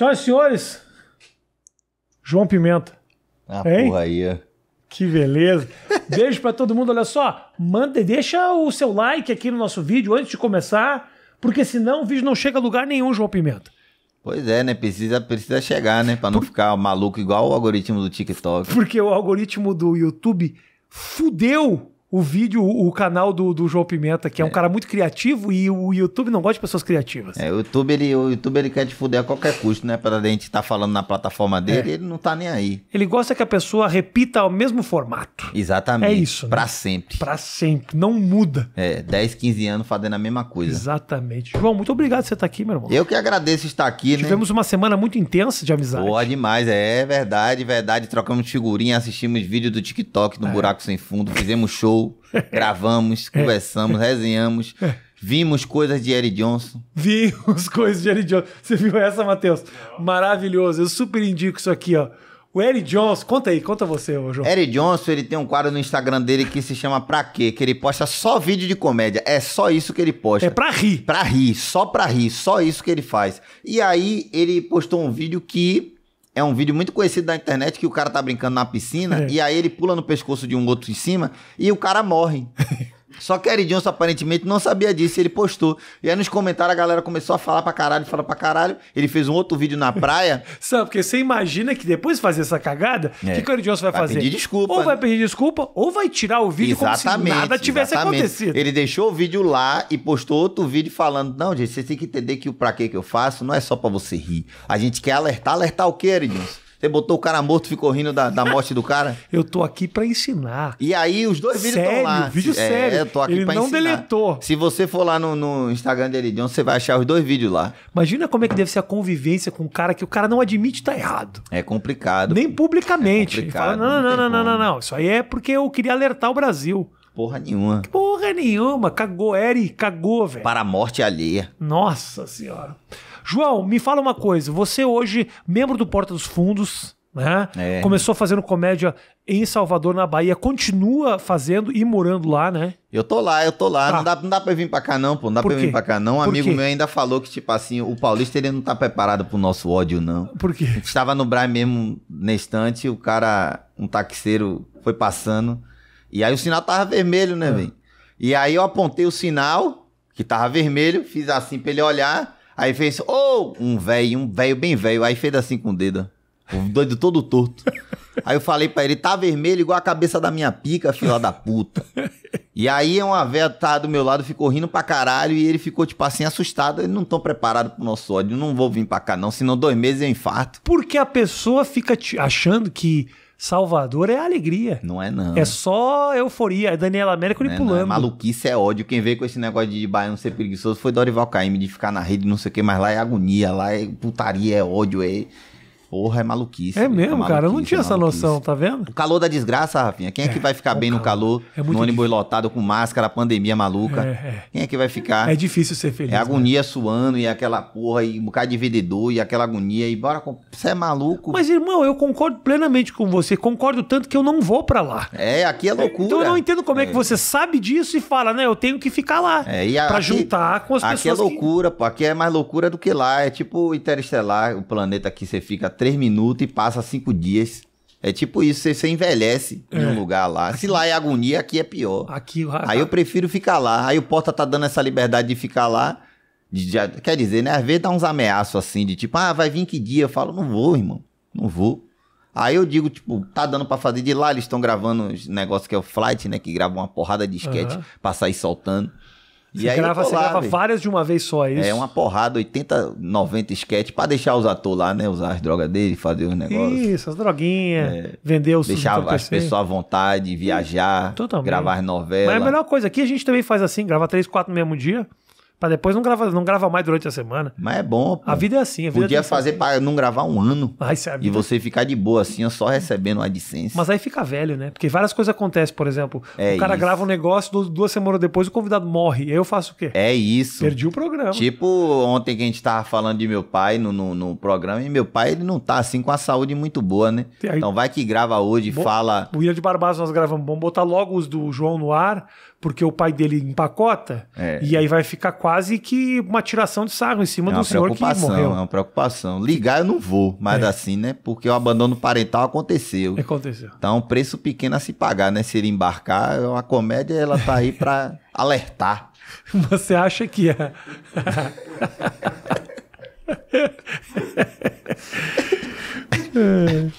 Senhoras e senhores, João Pimenta. Ah, hein? porra aí. Que beleza. Beijo para todo mundo. Olha só, manda, deixa o seu like aqui no nosso vídeo antes de começar, porque senão o vídeo não chega a lugar nenhum, João Pimenta. Pois é, né? Precisa, precisa chegar, né? Pra não Por... ficar maluco igual o algoritmo do TikTok. Porque o algoritmo do YouTube fudeu o vídeo, o canal do, do João Pimenta, que é, é, um cara muito criativo e o YouTube não gosta de pessoas criativas. É, o YouTube, ele, o YouTube ele quer te fuder a qualquer custo, né? Pra gente estar tá falando na plataforma dele, é. ele não tá nem aí. Ele gosta que a pessoa repita o mesmo formato. Exatamente. É isso. Né? Pra sempre. Pra sempre. Não muda. É, 10, 15 anos fazendo a mesma coisa. Exatamente. João, muito obrigado por você estar tá aqui, meu irmão. Eu que agradeço estar aqui, Tivemos né? Tivemos uma semana muito intensa de amizade. Boa demais, é verdade, verdade. Trocamos figurinha, assistimos vídeo do TikTok no é. Buraco Sem Fundo, fizemos show show, gravamos, é. conversamos, resenhamos. É. Vimos coisas de Eric Johnson. Vimos coisas de Eric Johnson. Você viu essa, Matheus? Maravilhoso. Eu super indico isso aqui, ó. O Eric Johnson, conta aí, conta você, João. Eric Johnson, ele tem um quadro no Instagram dele que se chama Pra Quê? Que ele posta só vídeo de comédia. É só isso que ele posta. É pra rir. Pra rir, só pra rir, só isso que ele faz. E aí, ele postou um vídeo que é um vídeo muito conhecido da internet que o cara tá brincando na piscina é. e aí ele pula no pescoço de um outro em cima e o cara morre. Só que Eric aparentemente não sabia disso, ele postou. E aí nos comentários a galera começou a falar pra caralho, falar pra caralho. Ele fez um outro vídeo na praia. Sabe, porque você imagina que depois de fazer essa cagada, o é. que, que o Eric vai, vai fazer? Pedir desculpa. Ou né? vai pedir desculpa, ou vai tirar o vídeo exatamente, como se nada tivesse exatamente. acontecido. Ele deixou o vídeo lá e postou outro vídeo falando: Não, gente, você tem que entender que o pra que eu faço não é só pra você rir. A gente quer alertar, alertar o quê, Eric você botou o cara morto, ficou rindo da, da morte do cara? eu tô aqui para ensinar. E aí os dois sério, vídeos estão lá. Vídeo é, sério. É, eu tô aqui Ele pra não ensinar. deletou. Se você for lá no, no Instagram dele, John, você vai achar os dois vídeos lá. Imagina como é que deve ser a convivência com um cara que o cara não admite tá errado. É complicado. Nem publicamente. É complicado, fala, não, não, não, não, não, não, não. Isso aí é porque eu queria alertar o Brasil. Porra nenhuma. Porra nenhuma. Cagou, Eri, cagou, velho. Para a morte alheia. Nossa senhora. João, me fala uma coisa. Você hoje, membro do Porta dos Fundos, né? É. Começou fazendo comédia em Salvador, na Bahia, continua fazendo e morando lá, né? Eu tô lá, eu tô lá. Tá. Não, dá, não dá pra vir pra cá, não, pô. Não dá pra vir pra cá, não. Um amigo quê? meu ainda falou que, tipo assim, o paulista ele não tá preparado pro nosso ódio, não. Por quê? Estava no Brian mesmo na estante, o cara, um taxeiro, foi passando. E aí o sinal tava vermelho, né, é. velho? E aí eu apontei o sinal, que tava vermelho, fiz assim pra ele olhar. Aí fez, ou oh! um velho, um velho bem velho. Aí fez assim com o dedo. O doido todo torto. Aí eu falei para ele, tá vermelho igual a cabeça da minha pica, filha da puta. E aí uma véia tá do meu lado, ficou rindo pra caralho e ele ficou, tipo assim, assustado. Eles não estão preparados pro nosso ódio, não vou vir pra cá não, senão dois meses eu é infarto. Porque a pessoa fica achando que Salvador é alegria. Não é, não. É só euforia. É Daniela Mercury é, é, pulando. Não. Maluquice é ódio. Quem veio com esse negócio de Bahia não ser preguiçoso foi Dorival Caymmi de ficar na rede, não sei o que, mas lá é agonia, lá é putaria, é ódio, é Porra, é maluquice. É, é mesmo, maluquice, cara. Eu não tinha é essa noção, tá vendo? O calor da desgraça, Rafinha. Quem é, é que vai ficar bem calor. no calor? É muito no ônibus difícil. lotado com máscara, pandemia maluca. É, é. Quem é que vai ficar? É difícil ser feliz. É né? agonia suando e aquela porra e um bocado de vendedor e aquela agonia e bora. Você é maluco. Mas, irmão, eu concordo plenamente com você. Concordo tanto que eu não vou para lá. É, aqui é loucura. Então eu não entendo como é, que é. você sabe disso e fala, né? Eu tenho que ficar lá. É, e a, pra aqui, juntar com as aqui pessoas. Aqui é loucura, que... pô. Aqui é mais loucura do que lá. É tipo interestelar, o planeta que você fica três minutos e passa cinco dias. É tipo isso, você, você envelhece é. em um é. lugar lá. Aqui, Se lá é agonia, aqui é pior. Aqui, aí eu prefiro ficar lá. Aí o Porta tá dando essa liberdade de ficar lá. De, de, quer dizer, né? Às vezes dá uns ameaços assim, de tipo, ah, vai vir que dia? Eu falo, não vou, irmão. Não vou. Aí eu digo, tipo, tá dando para fazer de lá, eles estão gravando os negócios que é o Flight, né? Que grava uma porrada de sketch uhum. pra sair soltando. Você e aí grava, você lá, grava várias de uma vez só, é, é isso? É uma porrada, 80, 90 sketch para deixar os atores lá, né? Usar as drogas dele, fazer os negócios. Isso, as droguinhas, é, vender os Deixar as pessoas à vontade, viajar, Totalmente. gravar as novelas. Mas a melhor coisa aqui, a gente também faz assim, grava três, quatro no mesmo dia. Pra depois não gravar não grava mais durante a semana. Mas é bom. Pô. A vida é assim. A vida é Podia assim. fazer assim. pra não gravar um ano. Ai, é E você ficar de boa assim, só recebendo a licença. Mas aí fica velho, né? Porque várias coisas acontecem. Por exemplo, é o cara isso. grava um negócio, duas semanas depois o convidado morre. Aí eu faço o quê? É isso. Perdi o programa. Tipo, ontem que a gente tava falando de meu pai no, no, no programa, e meu pai ele não tá assim com a saúde muito boa, né? Aí, então vai que grava hoje, e fala. O William de Barbados nós gravamos. Vamos botar logo os do João no ar porque o pai dele empacota, é. e aí vai ficar quase que uma tiração de sarro em cima é do senhor que morreu. É uma preocupação. Ligar eu não vou, mas é. assim, né? Porque o abandono parental aconteceu. Aconteceu. Então, um preço pequeno a se pagar, né? Se ele embarcar, uma comédia, ela tá aí para alertar. Você acha que é... é.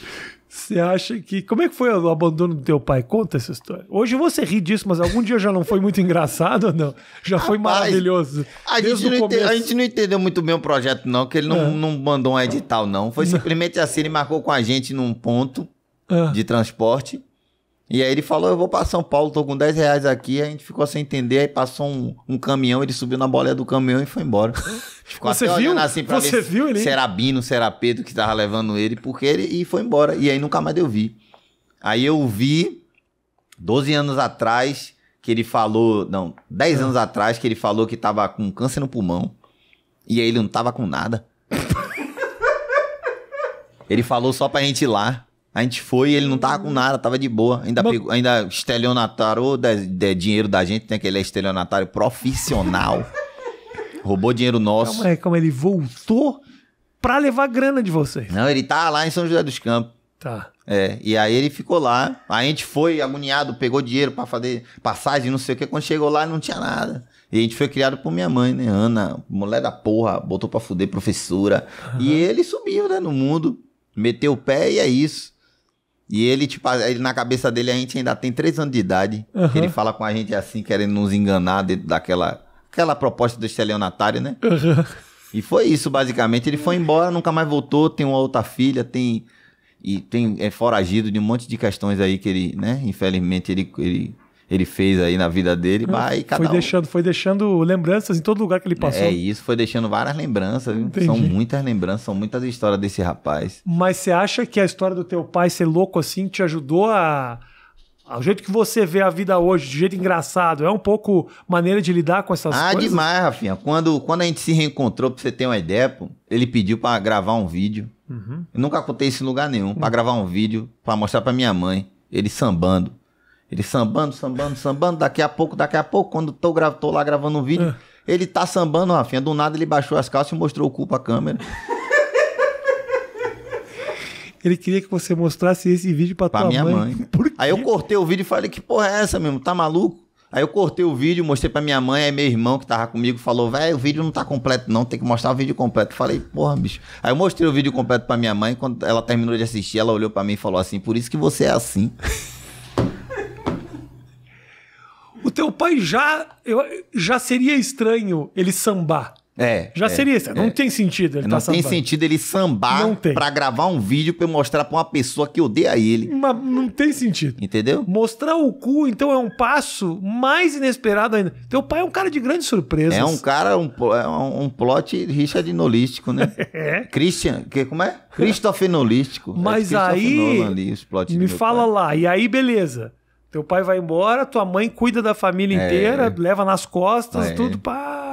Você acha que. Como é que foi o abandono do teu pai? Conta essa história. Hoje você ri disso, mas algum dia já não foi muito engraçado ou não? Já Rapaz, foi maravilhoso. A gente, a gente, não entendeu muito bem o projeto, não, que ele não, é. não mandou um edital, não. Foi simplesmente assim, ele marcou com a gente num ponto é. de transporte. E aí ele falou: Eu vou para São Paulo, tô com 10 reais aqui. A gente ficou sem entender. Aí passou um, um caminhão, ele subiu na boleia do caminhão e foi embora. Ficou Você viu? assim pra Você ver viu ele? Se era Bino, se era Pedro que tava levando ele, porque ele e foi embora. E aí nunca mais eu vi. Aí eu vi 12 anos atrás que ele falou, não, 10 ah. anos atrás que ele falou que tava com câncer no pulmão. E aí ele não tava com nada. ele falou só pra gente ir lá. A gente foi ele não tava com uhum. nada, tava de boa. Ainda, Mas... pegou, ainda estelionatário de, de, dinheiro da gente, né? Que ele é estelionatário profissional. Roubou dinheiro nosso. Calma aí, calma Ele voltou pra levar grana de vocês. Não, ele tá lá em São José dos Campos. Tá. É, e aí ele ficou lá. A gente foi agoniado, pegou dinheiro para fazer passagem, não sei o que. Quando chegou lá, não tinha nada. E a gente foi criado por minha mãe, né? Ana, mulher da porra, botou pra fuder professora. Uhum. E ele subiu, né, no mundo. Meteu o pé e é isso. E ele, tipo, ele, na cabeça dele, a gente ainda tem três anos de idade. Uhum. Ele fala com a gente assim, querendo nos enganar dentro daquela aquela proposta do estelionatário, né? Uhum. E foi isso, basicamente. Ele foi embora, nunca mais voltou, tem uma outra filha, tem. E tem é foragido de um monte de questões aí que ele, né? Infelizmente, ele, ele ele fez aí na vida dele, ah, vai cada foi um... deixando, foi deixando lembranças em todo lugar que ele passou. É isso, foi deixando várias lembranças, são muitas lembranças, são muitas histórias desse rapaz. Mas você acha que a história do teu pai ser louco assim te ajudou a o jeito que você vê a vida hoje, de jeito engraçado, é um pouco maneira de lidar com essas ah, coisas? Ah, demais, Rafinha. Quando, quando a gente se reencontrou, pra você ter uma ideia, pô, ele pediu para gravar um vídeo. Uhum. Eu nunca contei isso em lugar nenhum. Uhum. para gravar um vídeo, para mostrar para minha mãe, ele sambando. Ele sambando, sambando, sambando. Daqui a pouco, daqui a pouco, quando tô, tô lá gravando um vídeo, é. ele tá sambando, Rafinha. Do nada ele baixou as calças e mostrou o cu pra câmera. Ele queria que você mostrasse esse vídeo pra, pra tua minha mãe. mãe. Aí eu cortei o vídeo e falei, que porra é essa mesmo? Tá maluco? Aí eu cortei o vídeo, mostrei pra minha mãe, aí meu irmão que tava comigo falou, velho, o vídeo não tá completo não, tem que mostrar o vídeo completo. Falei, porra, bicho. Aí eu mostrei o vídeo completo pra minha mãe, quando ela terminou de assistir, ela olhou pra mim e falou assim, por isso que você é assim o teu pai já, eu, já seria estranho ele sambar. É. Já é, seria isso. Não é. tem sentido ele Não tá tem sentido ele sambar para pra gravar um vídeo pra eu mostrar pra uma pessoa que odeia ele. Mas não tem sentido. Entendeu? Mostrar o cu, então, é um passo mais inesperado ainda. Teu pai é um cara de grande surpresa. É um cara, um, é um, um plot Richard Nolístico, né? é. Christian, que, como é? Christopher Nolístico. É Mas é aí, me fala pai. lá, e aí beleza. Teu pai vai embora, tua mãe cuida da família é. inteira, leva nas costas, é. tudo, pá.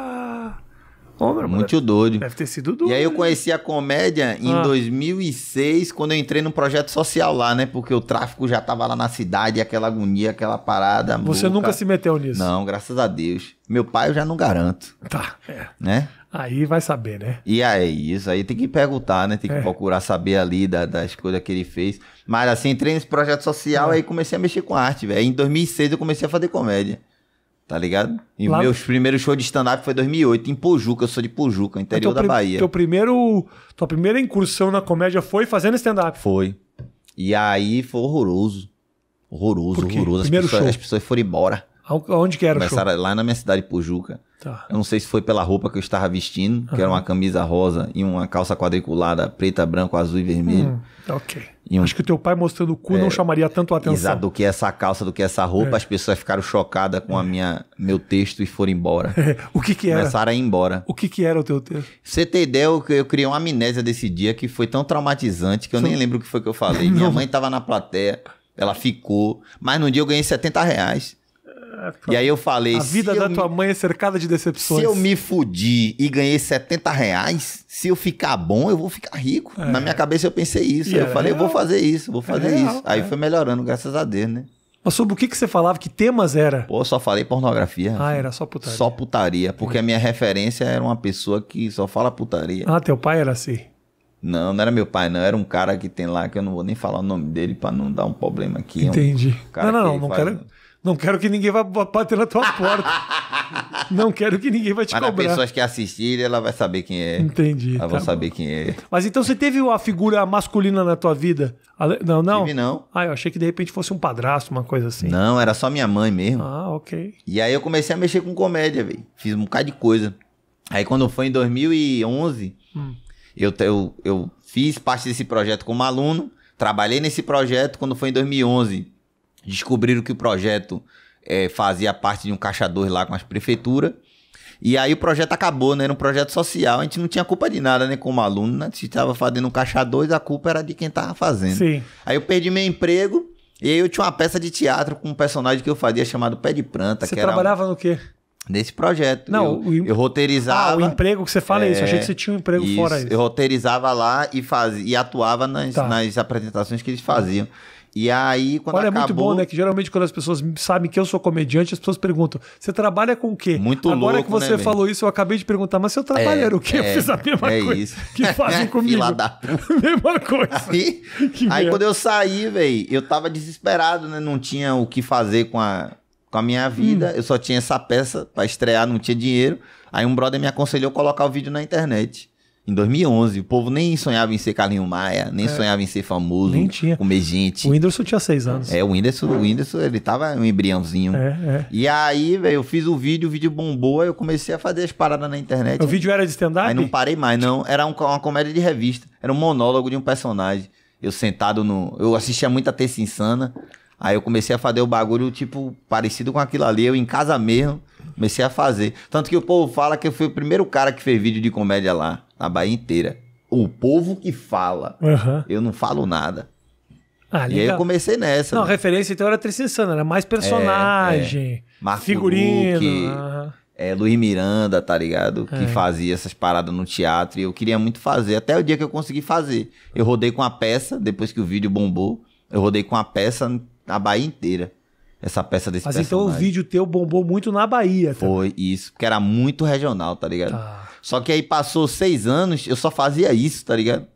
Oh, Muito deve, doido. Deve ter sido doido. E aí eu né? conheci a comédia em ah. 2006, quando eu entrei num projeto social lá, né? Porque o tráfico já tava lá na cidade, aquela agonia, aquela parada. Você nunca se meteu nisso? Não, graças a Deus. Meu pai eu já não garanto. Tá, é. Né? Aí vai saber, né? E aí, é isso aí tem que perguntar, né? Tem que é. procurar saber ali da, das coisas que ele fez. Mas assim, entrei nesse projeto social, é. Ah. aí comecei a mexer com arte, velho. Em 2006 eu comecei a fazer comédia tá ligado? E Lá... meus primeiros shows de stand-up foi 2008, em Pujuca, eu sou de Pujuca, interior da Bahia. Teu primeiro, tua primeira incursão na comédia foi fazendo stand-up? Foi. E aí foi horroroso. Horroroso, horroroso. As pessoas, as pessoas, foram embora. Aonde que era Começaram o show? Lá na minha cidade, Pujuca. Tá. Eu não sei se foi pela roupa que eu estava vestindo, que era uma camisa rosa e uma calça quadriculada preta, branco, azul e vermelho. Hum, ok. Um... Acho que o teu pai mostrando o cu é, não chamaria tanto a atenção. Exato, do que essa calça, do que essa roupa, é. as pessoas ficaram chocadas com é. a minha, meu texto e foram embora. o que que era? Começaram a ir embora. O que que era o teu texto? Você tem ideia, eu, eu criei uma amnésia desse dia que foi tão traumatizante que eu Sim. nem lembro o que foi que eu falei. minha mãe estava na plateia, ela ficou, mas no dia eu ganhei 70 reais. É, e aí eu falei. A vida da me... tua mãe é cercada de decepções. Se eu me fudir e ganhei 70 reais, se eu ficar bom, eu vou ficar rico. É. Na minha cabeça eu pensei isso. eu é falei, real. eu vou fazer isso, vou é fazer real, isso. Aí foi melhorando, graças a Deus, né? Mas sobre o que, que você falava? Que temas era? Pô, só falei pornografia. Ah, era só putaria. Só putaria, porque a minha referência era uma pessoa que só fala putaria. Ah, teu pai era assim? Não, não era meu pai, não. Era um cara que tem lá, que eu não vou nem falar o nome dele para não dar um problema aqui. Entendi. Um não, não, não, não faz... quero... Não quero que ninguém vá bater na tua porta. não quero que ninguém vá te Mas cobrar. As pessoas que assistirem, ela vai saber quem é. Entendi. Ela tá vai saber quem é. Mas então você teve uma figura masculina na tua vida? Não, não? Tive não. Ah, eu achei que de repente fosse um padrasto, uma coisa assim. Não, era só minha mãe mesmo. Ah, ok. E aí eu comecei a mexer com comédia, velho. Fiz um bocado de coisa. Aí quando foi em 2011, hum. eu, eu, eu fiz parte desse projeto como aluno. Trabalhei nesse projeto quando foi em 2011 descobriram que o projeto é, fazia parte de um caixa lá com as prefeituras. E aí o projeto acabou, né? Era um projeto social, a gente não tinha culpa de nada, né? Como aluno, né? gente estava fazendo um caixa dois, a culpa era de quem estava fazendo. Sim. Aí eu perdi meu emprego e aí eu tinha uma peça de teatro com um personagem que eu fazia chamado Pé de Planta. Você trabalhava no quê? Nesse projeto. Não, eu, o, eu roteirizava. Ah, o emprego que você fala é isso. Eu achei é, que você tinha um emprego isso, fora isso. Eu roteirizava lá e, fazia, e atuava nas, tá. nas apresentações que eles faziam. Uhum. E aí, quando Olha, acabou... é muito bom, né? Que geralmente quando as pessoas sabem que eu sou comediante, as pessoas perguntam, você trabalha com o quê? Muito Agora louco, que você né, falou mesmo? isso, eu acabei de perguntar, mas seu trabalho é, era o quê? É, eu fiz a mesma é coisa isso. que fazem comigo. Fila da... mesma coisa. Aí, aí quando eu saí, velho, eu tava desesperado, né? Não tinha o que fazer com a, com a minha vida. Hum. Eu só tinha essa peça para estrear, não tinha dinheiro. Aí um brother me aconselhou colocar o vídeo na internet. Em 2011, o povo nem sonhava em ser Carlinho Maia, nem é. sonhava em ser famoso, nem tinha. comer gente. O Whindersson tinha seis anos. É, o Whindersson, o Whindersson ele tava um embriãozinho. É, é. E aí, velho, eu fiz o vídeo, o vídeo bombou, aí eu comecei a fazer as paradas na internet. O vídeo era de stand-up? Aí não parei mais, não. Era um, uma comédia de revista. Era um monólogo de um personagem. Eu sentado no... Eu assistia muito a Terça Insana. Aí eu comecei a fazer o bagulho, tipo, parecido com aquilo ali, eu em casa mesmo, comecei a fazer. Tanto que o povo fala que eu fui o primeiro cara que fez vídeo de comédia lá, na Bahia inteira. O povo que fala. Uhum. Eu não falo nada. Ah, e aí eu comecei nessa. Não, né? a referência então era Tricensana, era mais personagem, é, é. figurino. Luque, uhum. é, Luiz Miranda, tá ligado? Que é. fazia essas paradas no teatro e eu queria muito fazer, até o dia que eu consegui fazer. Eu rodei com a peça, depois que o vídeo bombou, eu rodei com a peça na Bahia inteira essa peça desse Mas personagem. então o vídeo teu bombou muito na Bahia. Também. Foi isso, porque era muito regional, tá ligado? Tá. Só que aí passou seis anos, eu só fazia isso, tá ligado?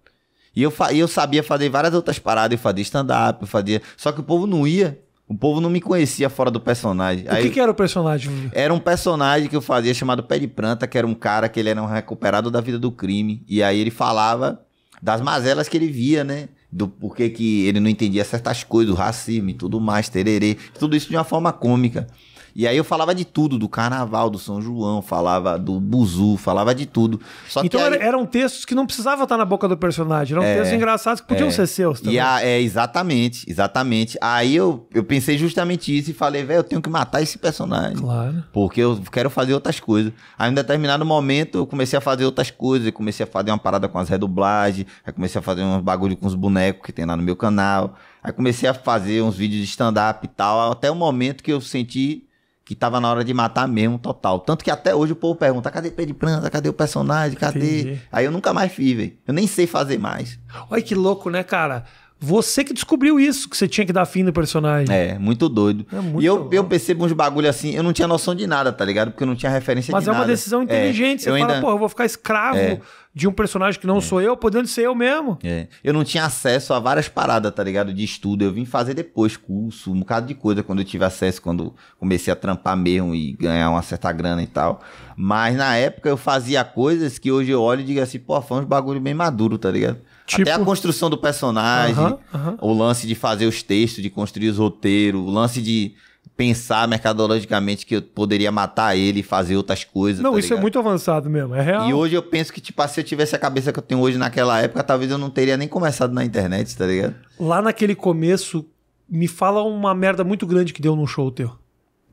E eu, eu sabia fazer várias outras paradas, eu fazia stand-up, eu fazia... Só que o povo não ia, o povo não me conhecia fora do personagem. O aí, que, que, era o personagem? Era um personagem que eu fazia chamado Pé de Pranta, que era um cara que ele era um recuperado da vida do crime. E aí ele falava das mazelas que ele via, né? do porquê que ele não entendia certas coisas, o racismo e tudo mais, tererê, tudo isso de uma forma cômica. E aí eu falava de tudo, do carnaval, do São João, falava do buzu, falava de tudo. Só então aí... eram textos que não precisavam estar na boca do personagem, eram é, textos engraçados que podiam é, ser seus também. E a, é, exatamente, exatamente. Aí eu, eu pensei justamente isso e falei, velho, eu tenho que matar esse personagem. Claro. Porque eu quero fazer outras coisas. Aí em determinado momento eu comecei a fazer outras coisas, comecei a fazer uma parada com as redublagens, aí comecei a fazer uns bagulho com os bonecos que tem lá no meu canal. Aí comecei a fazer uns vídeos de stand-up e tal, até o momento que eu senti que tava na hora de matar mesmo, total. Tanto que até hoje o povo pergunta: cadê de Planta? Cadê o personagem? Cadê? Entendi. Aí eu nunca mais fiz, velho. Eu nem sei fazer mais. Olha que louco, né, cara? Você que descobriu isso, que você tinha que dar fim no personagem. É, muito doido. É muito e eu, eu percebo uns bagulho assim, eu não tinha noção de nada, tá ligado? Porque eu não tinha referência Mas de é nada. Mas é uma decisão inteligente. É, você fala, ainda... pô, eu vou ficar escravo é. de um personagem que não é. sou eu, podendo ser eu mesmo. É. Eu não tinha acesso a várias paradas, tá ligado? De estudo. Eu vim fazer depois curso, um bocado de coisa quando eu tive acesso, quando comecei a trampar mesmo e ganhar uma certa grana e tal. Mas na época eu fazia coisas que hoje eu olho e digo assim, pô, foi uns bagulho bem maduro, tá ligado? Tipo... Até a construção do personagem, uhum, uhum. o lance de fazer os textos, de construir os roteiros, o lance de pensar mercadologicamente que eu poderia matar ele e fazer outras coisas. Não, tá isso é ligado? é muito avançado mesmo, é real. E hoje eu penso que, tipo, ah, se eu tivesse a cabeça que eu tenho hoje naquela época, talvez eu não teria nem começado na internet, tá ligado? Lá naquele começo, me fala uma merda muito grande que deu num show teu.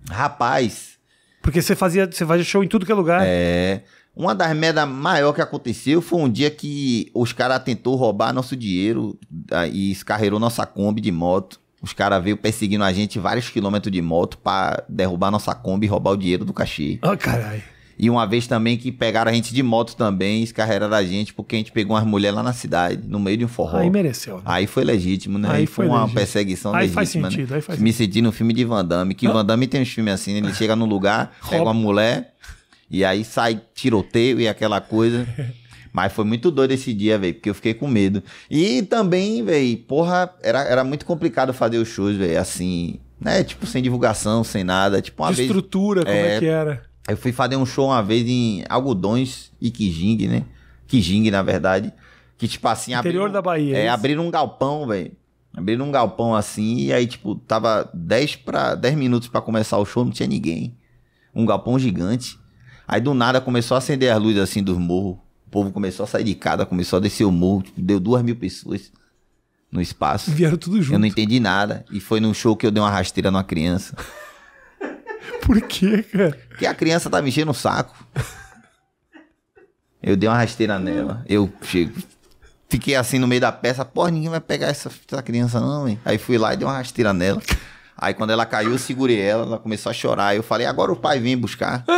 Rapaz. Porque você fazia, você fazia show em tudo que é lugar. É. Uma das merdas maior que aconteceu foi um dia que os caras tentou roubar nosso dinheiro ah, e escarreirou nossa Kombi de moto. Os caras veio perseguindo a gente vários quilômetros de moto para derrubar nossa Kombi e roubar o dinheiro do cachê. Ah, oh, caralho. E uma vez também que pegaram a gente de moto também, escarregaram a gente, porque a gente pegou umas mulheres lá na cidade, no meio de um forró. Aí mereceu. Né? Aí foi legítimo, né? Aí, aí foi, uma legítimo. perseguição aí legítima. Faz né? sentido, né? Aí faz Me sentido. Me senti no filme de Van Damme, que ah. Van Damme tem uns filmes assim, né? ele ah. chega num lugar, pega uma mulher e aí sai tiroteio e aquela coisa. Mas foi muito doido esse dia, velho, porque eu fiquei com medo. E também, velho, porra, era, era muito complicado fazer os shows, velho, assim, né? Tipo, sem divulgação, sem nada. Tipo, uma De vez, estrutura, como é, é que era? Eu fui fazer um show uma vez em Algodões e Kijing, né? Kijing, na verdade. Que, tipo assim. Interior da Bahia. É, é abriram um galpão, velho. Abriram um galpão assim, e aí, tipo, tava 10, pra, dez minutos para começar o show, não tinha ninguém. Um galpão gigante. Aí do nada começou a acender as luzes assim dos morros. O povo começou a sair de casa, começou a descer o morro. Tipo, deu duas mil pessoas no espaço. Vieram tudo junto. Eu não entendi nada. E foi num show que eu dei uma rasteira numa criança. Por quê, cara? Porque a criança tá enchendo o saco. Eu dei uma rasteira nela. Eu chego. Fiquei assim no meio da peça. Porra, ninguém vai pegar essa, essa criança, não, hein? Aí fui lá e dei uma rasteira nela. Aí quando ela caiu, eu segurei ela. Ela começou a chorar. Eu falei, agora o pai vem buscar.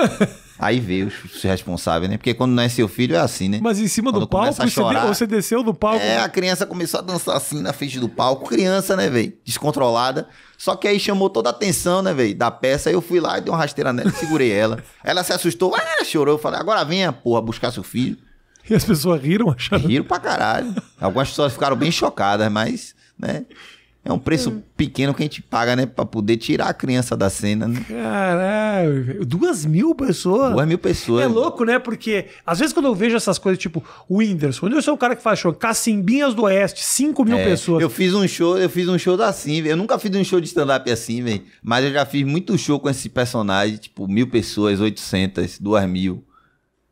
Aí veio os responsáveis, né? Porque quando nasce seu filho é assim, né? Mas em cima quando do palco, você, chorar, você desceu do palco. É, a criança começou a dançar assim na frente do palco. Criança, né, velho? Descontrolada. Só que aí chamou toda a atenção, né, velho? Da peça. Aí eu fui lá e dei uma rasteira nela, segurei ela. Ela se assustou, ah, chorou. Eu falei, agora venha, porra, buscar seu filho. E as pessoas riram, acharam? Riram pra caralho. Algumas pessoas ficaram bem chocadas, mas, né? É um preço hum. pequeno que a gente paga, né? Pra poder tirar a criança da cena, né? Caralho, duas mil pessoas? Duas mil pessoas. É louco, né? Porque às vezes quando eu vejo essas coisas, tipo, o Whindersson. O Whindersson é um cara que faz show. Cacimbinhas do Oeste, cinco mil é, pessoas. Eu fiz um show, eu fiz um show assim, velho. Eu nunca fiz um show de stand-up assim, velho. Mas eu já fiz muito show com esse personagem, tipo, mil pessoas, oitocentas, duas mil.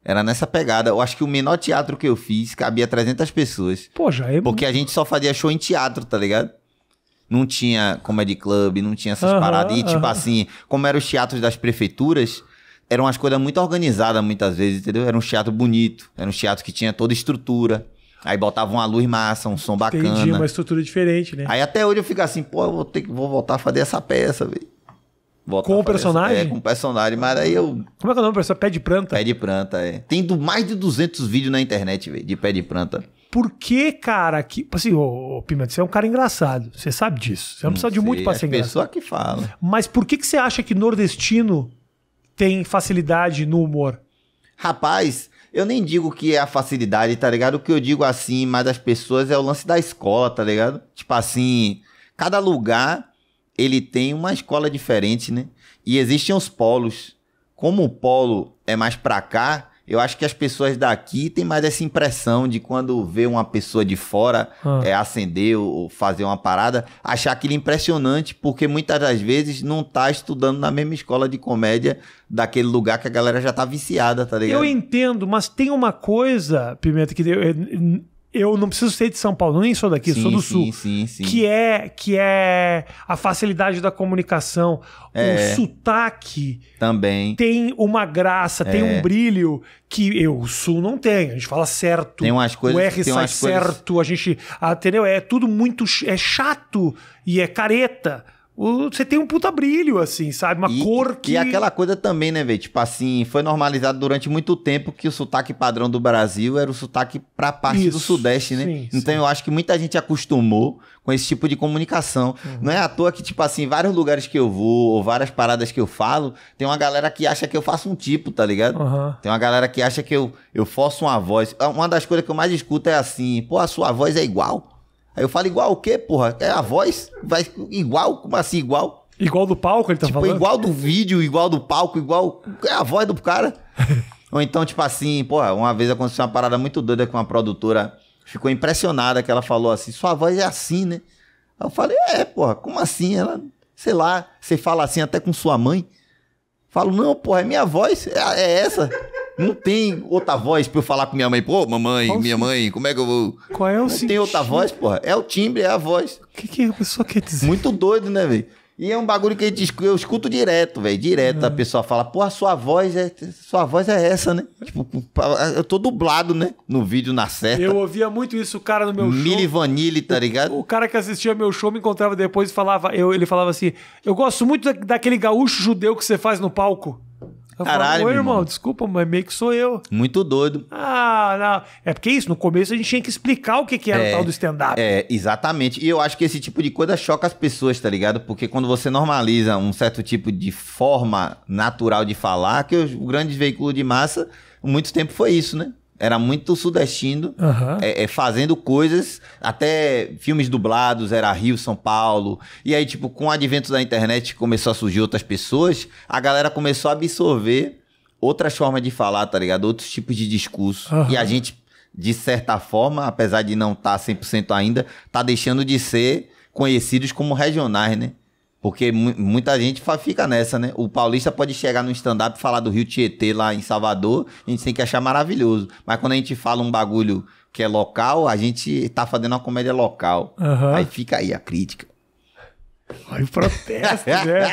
Era nessa pegada. Eu acho que o menor teatro que eu fiz cabia 300 pessoas. Pô, já é... Porque a gente só fazia show em teatro, tá ligado? não tinha comedy club, não tinha essas uhum, paradas. E, tipo uhum. assim, como eram os teatros das prefeituras, eram as coisas muito organizadas muitas vezes, entendeu? Era um teatro bonito, era um teatro que tinha toda estrutura. Aí botavam uma luz massa, um som Entendi, bacana. Entendi, uma estrutura diferente, né? Aí até hoje eu fico assim, pô, eu vou, ter que, vou voltar a fazer essa peça, velho. Com o personagem? Essa, é, com o personagem, mas aí eu... Como é que é o nome, do pessoal? Pé de planta? Pé de planta, é. Tem do, mais de 200 vídeos na internet, velho, de pé de planta. Por que, cara, que. Assim, ô, ô Pimenta, você é um cara engraçado. Você sabe disso. Você não, não precisa sei, de muito para ser é engraçado. pessoa que fala. Mas por que, que você acha que nordestino tem facilidade no humor? Rapaz, eu nem digo que é a facilidade, tá ligado? O que eu digo assim, mas das pessoas é o lance da escola, tá ligado? Tipo assim, cada lugar ele tem uma escola diferente, né? E existem os polos. Como o polo é mais pra cá, eu acho que as pessoas daqui têm mais essa impressão de quando vê uma pessoa de fora ah. é, acender ou fazer uma parada, achar aquilo impressionante, porque muitas das vezes não tá estudando na mesma escola de comédia daquele lugar que a galera já tá viciada, tá ligado? Eu entendo, mas tem uma coisa, Pimenta, que eu, eu, eu eu não preciso ser de São Paulo, nem sou daqui, sim, sou do sim, Sul. Sim, que é que é a facilidade da comunicação, é, o sotaque também tem uma graça, é. tem um é. brilho que eu, o Sul não tem. A gente fala certo, tem umas coisas, o R sai certo, coisas... a gente, ah, entendeu? É tudo muito é chato e é careta você tem um puta brilho, assim, sabe? Uma e, cor que. E aquela coisa também, né, velho? Tipo assim, foi normalizado durante muito tempo que o sotaque padrão do Brasil era o sotaque pra parte Isso. do Sudeste, né? Sim, então sim. eu acho que muita gente acostumou com esse tipo de comunicação. Uhum. Não é à toa que, tipo assim, vários lugares que eu vou, ou várias paradas que eu falo, tem uma galera que acha que eu faço um tipo, tá ligado? Uhum. Tem uma galera que acha que eu, eu forço uma voz. Uma das coisas que eu mais escuto é assim, pô, a sua voz é igual. Aí eu falo, igual o quê, porra? É a voz? Vai igual? Como assim igual? Igual do palco, ele tá tipo, falando? igual do vídeo, igual do palco, igual. É a voz do cara. Ou então, tipo assim, porra, uma vez aconteceu uma parada muito doida com uma produtora. Ficou impressionada que ela falou assim: sua voz é assim, né? eu falei: é, porra, como assim? Ela, sei lá, você fala assim até com sua mãe. Falo, não, porra, é minha voz, é, é essa. Não tem outra voz pra eu falar com minha mãe. Pô, mamãe, Qual minha mãe, como é que eu vou. Qual é o Não sentido? tem outra voz, porra. É o timbre, é a voz. O que, que a pessoa quer dizer? Muito doido, né, velho? E é um bagulho que eu escuto direto, velho. Direto a é. pessoa fala, pô, a sua voz é, sua voz é essa, né? Tipo, eu tô dublado, né? No vídeo, na certa. Eu ouvia muito isso, o cara no meu Mili show. Mili Vanille, tá ligado? O, o, cara que assistia meu show me encontrava depois e falava, eu, ele falava assim, eu gosto muito daquele gaúcho judeu que você faz no palco. Caralho, falo, irmão, irmão, desculpa, mas meio que sou eu. Muito doido. Ah, não. É porque isso, no começo a gente tinha que explicar o que, que era é, o tal do stand-up. É, exatamente. E eu acho que esse tipo de coisa choca as pessoas, tá ligado? Porque quando você normaliza um certo tipo de forma natural de falar, que o grande veículo de massa, muito tempo foi isso, né? Era muito sudestino, uhum. é, é, fazendo coisas, até filmes dublados, era Rio, São Paulo. E aí, tipo, com o advento da internet começou a surgir outras pessoas, a galera começou a absorver outras formas de falar, tá ligado? Outros tipos de discurso. Uhum. E a gente, de certa forma, apesar de não estar tá 100% ainda, tá deixando de ser conhecidos como regionais, né? Porque muita gente fica nessa, né? O paulista pode chegar no stand-up e falar do Rio Tietê lá em Salvador, a gente tem que achar maravilhoso. Mas quando a gente fala um bagulho que é local, a gente tá fazendo uma comédia local. Uhum. Aí fica aí a crítica. Aí o protesto, né?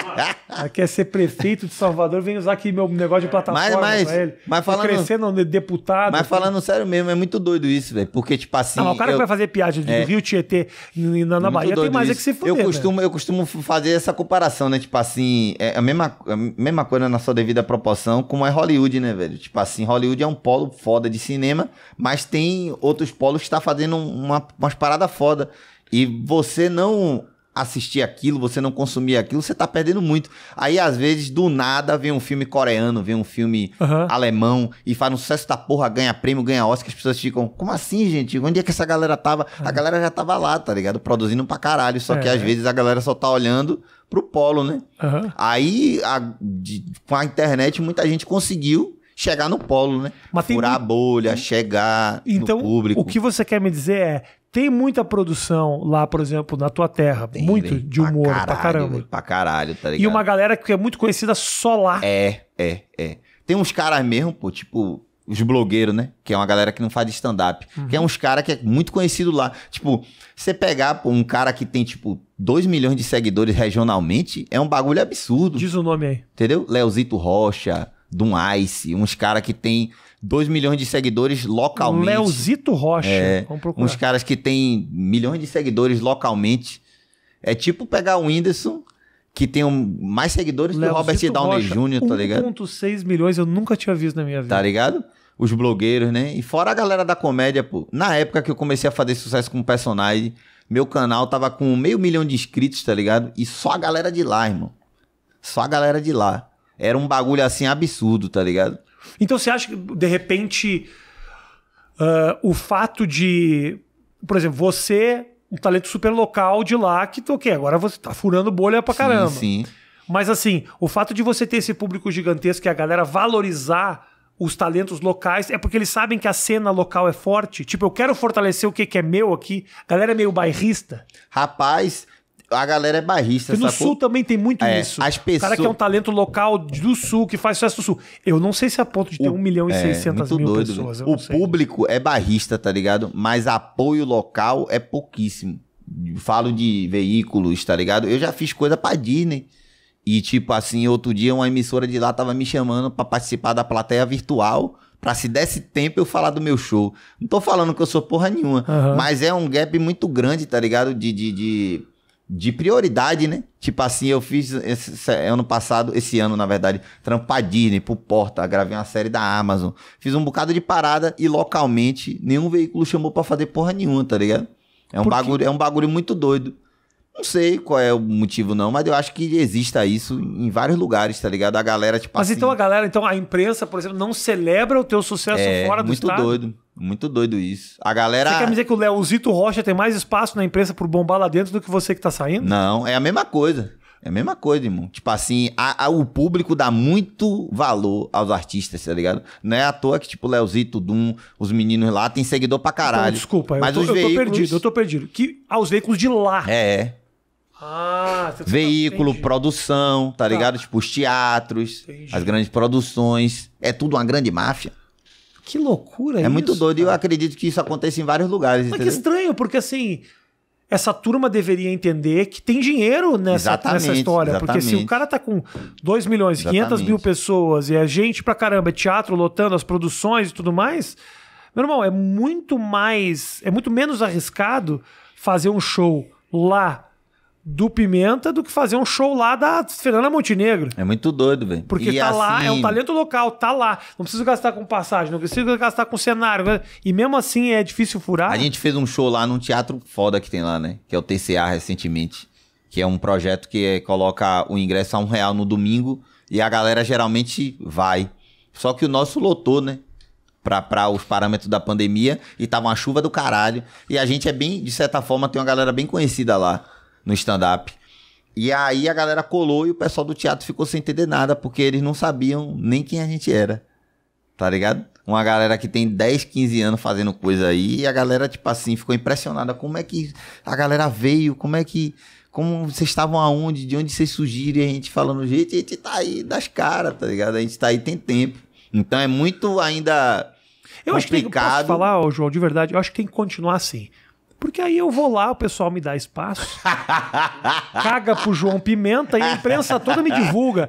Ela quer é ser prefeito de Salvador, vem usar aqui meu negócio de plataforma mas, mas, ele. Mas falando, crescendo deputado. Mas falando sério mesmo, é muito doido isso, velho. Porque, tipo assim. Não, ah, o cara eu, que vai fazer piada do é, Rio Tietê na, na é Bahia tem mais é que se fuder. Eu né? costumo, né? eu costumo fazer essa comparação, né? Tipo assim, é a mesma, a mesma coisa na sua devida proporção como é Hollywood, né, velho? Tipo assim, Hollywood é um polo foda de cinema, mas tem outros polos que tá fazendo uma, umas paradas foda. E você não assistir aquilo, você não consumir aquilo, você tá perdendo muito. Aí, às vezes, do nada, vem um filme coreano, vem um filme uhum. alemão e faz um sucesso da porra, ganha prêmio, ganha Oscar, as pessoas ficam, como assim, gente? Onde é que essa galera tava? É. A galera já tava lá, tá ligado? Produzindo pra caralho, só é. que às vezes a galera só tá olhando pro polo, né? Uhum. Aí, a, de, com a internet, muita gente conseguiu chegar no polo, né? Mas Furar tem... a bolha, chegar então, no público. o que você quer me dizer é tem muita produção lá, por exemplo, na tua terra. Tem, muito véio, de humor, pra caralho. Pra caramba. Véio, pra caralho, tá ligado? E uma galera que é muito conhecida só lá. É, é, é. Tem uns caras mesmo, pô, tipo, os blogueiros, né? Que é uma galera que não faz stand-up. Uhum. Que é uns caras que é muito conhecido lá. Tipo, você pegar pô, um cara que tem, tipo, 2 milhões de seguidores regionalmente, é um bagulho absurdo. Diz o nome aí. Entendeu? Leozito Rocha, Dum Ice, uns caras que tem 2 milhões de seguidores localmente. Leozito Rocha. É, Vamos procurar. Uns caras que têm milhões de seguidores localmente. É tipo pegar o Whindersson, que tem um, mais seguidores Leozito que o Robert Downey Jr., tá ligado? 1,6 milhões eu nunca tinha visto na minha vida. Tá ligado? Os blogueiros, né? E fora a galera da comédia, pô. Na época que eu comecei a fazer sucesso com personagem, meu canal tava com meio milhão de inscritos, tá ligado? E só a galera de lá, irmão. Só a galera de lá. Era um bagulho assim absurdo, tá ligado? Então você acha que, de repente, uh, o fato de. Por exemplo, você, um talento super local de lá, que tá, ok, agora você tá furando bolha pra caramba. Sim, sim. Mas assim, o fato de você ter esse público gigantesco e a galera valorizar os talentos locais, é porque eles sabem que a cena local é forte. Tipo, eu quero fortalecer o que, que é meu aqui. A galera é meio bairrista. Rapaz, a galera é barrista. Porque no sacou? sul também tem muito é, isso. As pessoas... O cara que é um talento local do sul, que faz sucesso do sul. Eu não sei se é a ponto de ter 1 milhão e é, mil doido, pessoas. O público é barrista, tá ligado? Mas apoio local é pouquíssimo. Falo de veículos, tá ligado? Eu já fiz coisa pra Disney. E, tipo assim, outro dia uma emissora de lá tava me chamando para participar da plateia virtual para se desse tempo eu falar do meu show. Não tô falando que eu sou porra nenhuma, uhum. mas é um gap muito grande, tá ligado? De, de, de de prioridade, né? Tipo assim, eu fiz esse, ano passado, esse ano, na verdade, trampar Disney pro Porta, gravei uma série da Amazon. Fiz um bocado de parada e localmente nenhum veículo chamou para fazer porra nenhuma, tá ligado? É um, bagulho, é um bagulho muito doido. Não sei qual é o motivo, não, mas eu acho que exista isso em vários lugares, tá ligado? A galera, tipo Mas assim, então a galera, então a imprensa, por exemplo, não celebra o teu sucesso é, fora do estado. É Muito doido. Muito doido isso. A galera. Você quer me dizer que o Leozito Rocha tem mais espaço na imprensa por bombar lá dentro do que você que tá saindo? Não, é a mesma coisa. É a mesma coisa, irmão. Tipo assim, a, a, o público dá muito valor aos artistas, tá ligado? Não é à toa que, tipo, Leozito, Dum, os meninos lá, tem seguidor pra então, caralho. Então, desculpa, mas eu, tô, os eu veículos... tô perdido, eu tô perdido. Que aos ah, veículos de lá. É. Ah, você tá- Veículo, tá, produção, tá ligado? Tipo, os teatros, entendi. as grandes produções. É tudo uma grande máfia. Que loucura é isso. É muito doido cara. e eu acredito que isso acontece em vários lugares. Mas entendeu? que estranho, porque assim, essa turma deveria entender que tem dinheiro nessa, nessa história. Exatamente. Porque se o cara tá com 2 milhões e 500 mil pessoas e a é gente pra caramba, é teatro lotando as produções e tudo mais, meu irmão, é muito mais, é muito menos arriscado fazer um show lá do Pimenta do que fazer um show lá da Fernanda Montenegro. É muito doido, velho. Porque e tá assim... lá, é um assim- talento local, tá lá. Não preciso gastar com passagem, não preciso gastar com cenário. E mesmo assim é difícil furar. A gente fez um show lá num teatro foda que tem lá, né? Que é o TCA recentemente. Que é um projeto que é, coloca o ingresso a um real no domingo e a galera geralmente vai. Só que o nosso lotou, né? para os parâmetros da pandemia e tava uma chuva do caralho. E a gente é bem, de certa forma, tem uma galera bem conhecida lá no stand-up. E aí a galera colou e o pessoal do teatro ficou sem entender nada, porque eles não sabiam nem quem a gente era. Tá ligado? Uma galera que tem 10, 15 anos fazendo coisa aí, e a galera, tipo assim, ficou impressionada. Como é que a galera veio? Como é que. Como vocês estavam aonde? De onde vocês surgiram? E a gente falando, gente, a gente tá aí das caras, tá ligado? A gente tá aí tem tempo. Então é muito ainda. Eu complicado. acho que tem, posso falar, oh, João, de verdade, eu acho que tem que continuar assim. Porque aí eu vou lá, o pessoal me dá espaço, caga pro João Pimenta e a imprensa toda me divulga.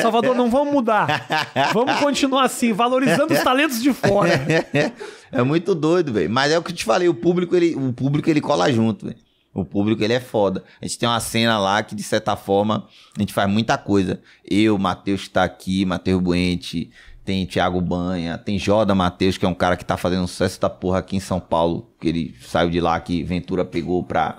Salvador, não vamos mudar. Vamos continuar assim, valorizando os talentos de fora. É muito doido, velho. Mas é o que eu te falei, o público ele, o público, ele cola junto, velho. O público, ele é foda. A gente tem uma cena lá que, de certa forma, a gente faz muita coisa. Eu, Matheus que tá aqui, Matheus Buente, tem Thiago Banha, tem Joda Matheus, que é um cara que tá fazendo sucesso da porra aqui em São Paulo, que ele saiu de lá, que Ventura pegou pra,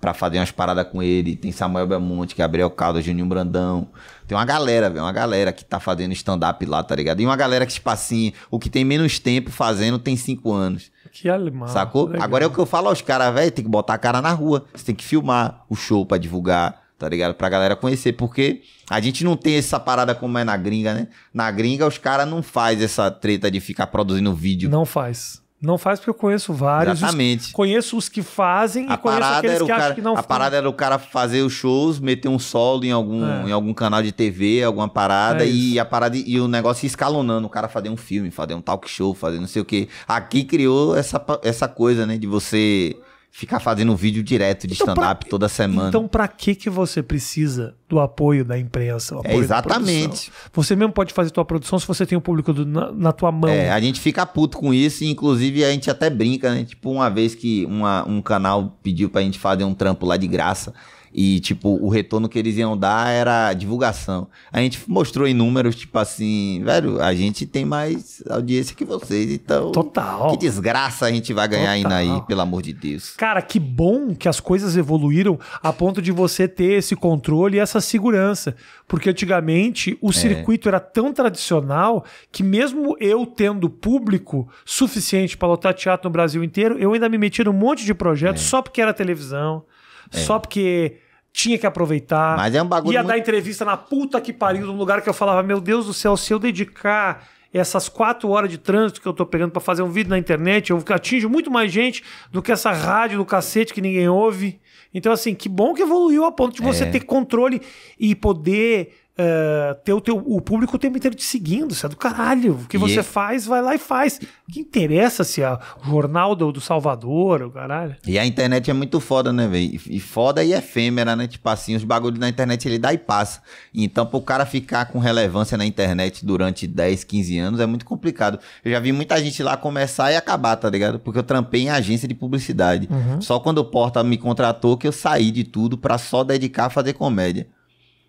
pra fazer umas paradas com ele, tem Samuel Belmonte, Gabriel Caldas, Juninho Brandão, tem uma galera, velho, uma galera que tá fazendo stand-up lá, tá ligado? E uma galera que, tipo assim, o que tem menos tempo fazendo tem cinco anos. Que alemão. Sacou? Legal. Agora é o que eu falo aos caras, velho, tem que botar a cara na rua, você tem que filmar o show para divulgar, tá ligado? Pra galera conhecer, porque a gente não tem essa parada como é na gringa, né? Na gringa os caras não faz essa treta de ficar produzindo vídeo. Não faz. Não faz porque eu conheço vários. Exatamente. Os, conheço os que fazem a e conheço aqueles que cara, acham que não A parada era o cara fazer os shows, meter um solo em algum, é. em algum canal de TV, alguma parada, é e a parada e o negócio escalonando, o cara fazer um filme, fazer um talk show, fazer não sei o quê. Aqui criou essa, essa coisa, né? De você ficar fazendo vídeo direto de então, stand-up toda semana. Então, para que que você precisa do apoio da imprensa? É, apoio é, exatamente. Você mesmo pode fazer tua produção se você tem o público do, na, na, tua mão. É, a gente fica puto com isso e, inclusive, a gente até brinca, né? Tipo, uma vez que uma, um canal pediu pra gente fazer um trampo lá de graça. E, tipo, o retorno que eles iam dar era divulgação. A gente mostrou em números, tipo assim, velho, a gente tem mais audiência que vocês, então. Total. Que desgraça a gente vai ganhar Total. ainda aí, pelo amor de Deus. Cara, que bom que as coisas evoluíram a ponto de você ter esse controle e essa segurança. Porque antigamente o é. circuito era tão tradicional que, mesmo eu tendo público suficiente para lotar teatro no Brasil inteiro, eu ainda me metia num monte de projetos é. só porque era televisão é. Só porque tinha que aproveitar. Mas é um bagulho. Ia muito... dar entrevista na puta que pariu, num lugar que eu falava, meu Deus do céu, se eu dedicar essas quatro horas de trânsito que eu tô pegando para fazer um vídeo na internet, eu atinjo muito mais gente do que essa rádio do cacete que ninguém ouve. Então, assim, que bom que evoluiu a ponto de você é. ter controle e poder é, ter o, teu, o público o tempo inteiro te seguindo. Isso é do caralho. O que e você é... faz, vai lá e faz. O que interessa se é o jornal do, do Salvador, o caralho. E a internet é muito foda, né, velho? E foda e efêmera, né? Tipo assim, os bagulhos na internet ele dá e passa. Então, pro cara ficar com relevância na internet durante 10, 15 anos é muito complicado. Eu já vi muita gente lá começar e acabar, tá ligado? Porque eu trampei em agência de publicidade. Uhum. Só quando o Porta me contratou que eu saí de tudo para só dedicar a fazer comédia.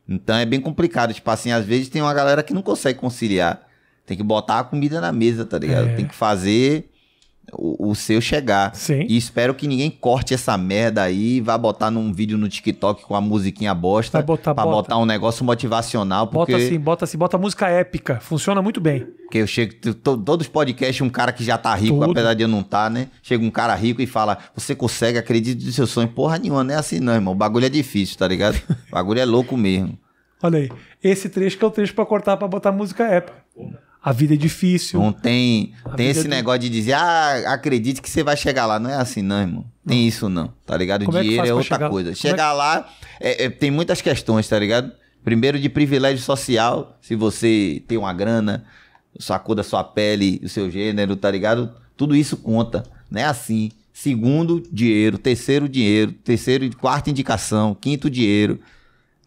Então é bem complicado. Tipo assim, às vezes tem uma galera que não consegue conciliar. Tem que botar a comida na mesa, tá ligado? É. Tem que fazer o, o, seu chegar. Sim. E espero que ninguém corte essa merda aí e vá botar num vídeo no TikTok com a musiquinha bosta. Vai botar, pra bota. botar um negócio motivacional. Porque... Bota sim, bota sim, bota música épica. Funciona muito bem. Porque eu chego, todos os podcasts, um cara que já tá rico, Tudo. apesar de eu não tá, né? Chega um cara rico e fala: Você consegue, acreditar no seu sonho. Porra nenhuma, não é assim não, irmão. O bagulho é difícil, tá ligado? O bagulho é louco mesmo. Olha aí. Esse trecho que é o trecho pra cortar pra botar música épica. Porra a vida é difícil. Não tem, tem esse é negócio de dizer, ah, acredite que você vai chegar lá. Não é assim, não, irmão. Tem não. isso, não, tá ligado? Como é dinheiro é, é outra chegar... coisa. Como é chegar lá, é, é, tem muitas questões, tá ligado? Primeiro, de privilégio social, se você tem uma grana, sacou da sua pele, o seu gênero, tá ligado? Tudo isso conta, não é assim. Segundo, dinheiro. Terceiro, dinheiro. Terceiro, e quarta indicação. Quinto, dinheiro.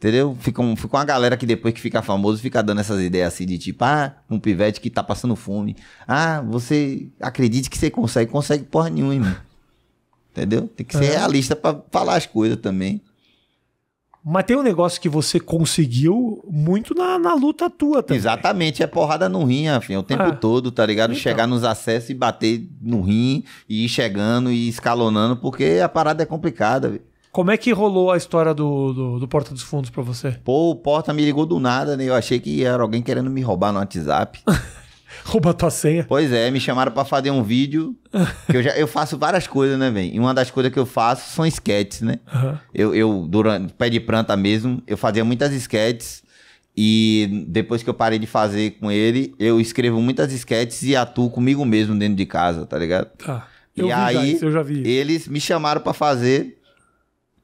Entendeu? Fica, um, fica uma galera que depois que fica famoso fica dando essas ideias assim de tipo, ah, um pivete que tá passando fome. Ah, você acredite que você consegue, consegue porra nenhuma, irmão. Entendeu? Tem que ser é. realista para falar as coisas também. Mas tem um negócio que você conseguiu muito na, na luta tua também. Exatamente, é porrada no rim, afim, o tempo é. todo, tá ligado? Então. Chegar nos acessos e bater no rim, e ir chegando e escalonando, porque a parada é complicada, velho. Como é que rolou a história do, do, do Porta dos Fundos para você? Pô, o Porta me ligou do nada, né? Eu achei que era alguém querendo me roubar no WhatsApp. Roubar tua senha. Pois é, me chamaram para fazer um vídeo. eu, já, eu faço várias coisas, né, velho? E uma das coisas que eu faço são esquetes, né? Uhum. Eu, eu, durante pé de planta mesmo, eu fazia muitas esquetes. E depois que eu parei de fazer com ele, eu escrevo muitas esquetes e atuo comigo mesmo dentro de casa, tá ligado? Tá. e aí, isso, eu já vi. eles me chamaram para fazer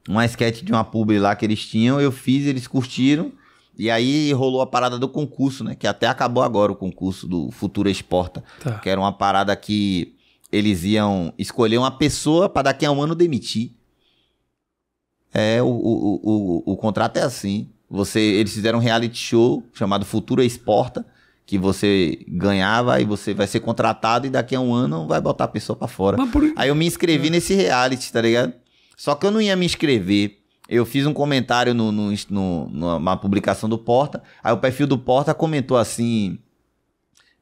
uma sketch de uma pub lá que eles tinham, eu fiz, eles curtiram. E aí rolou a parada do concurso, né? Que até acabou agora o concurso do Futura Exporta. Tá. Que era uma parada que eles iam escolher uma pessoa para daqui a um ano demitir. É, o, o, o, o, contrato é assim. Você, eles fizeram um reality show chamado Futura Exporta, que você ganhava e você vai ser contratado e daqui a um ano vai botar a pessoa para fora. Por... Aí eu me inscrevi é. nesse reality, tá ligado? Só que eu não ia me inscrever. Eu fiz um comentário no, no, no, numa publicação do Porta. Aí o perfil do Porta comentou assim.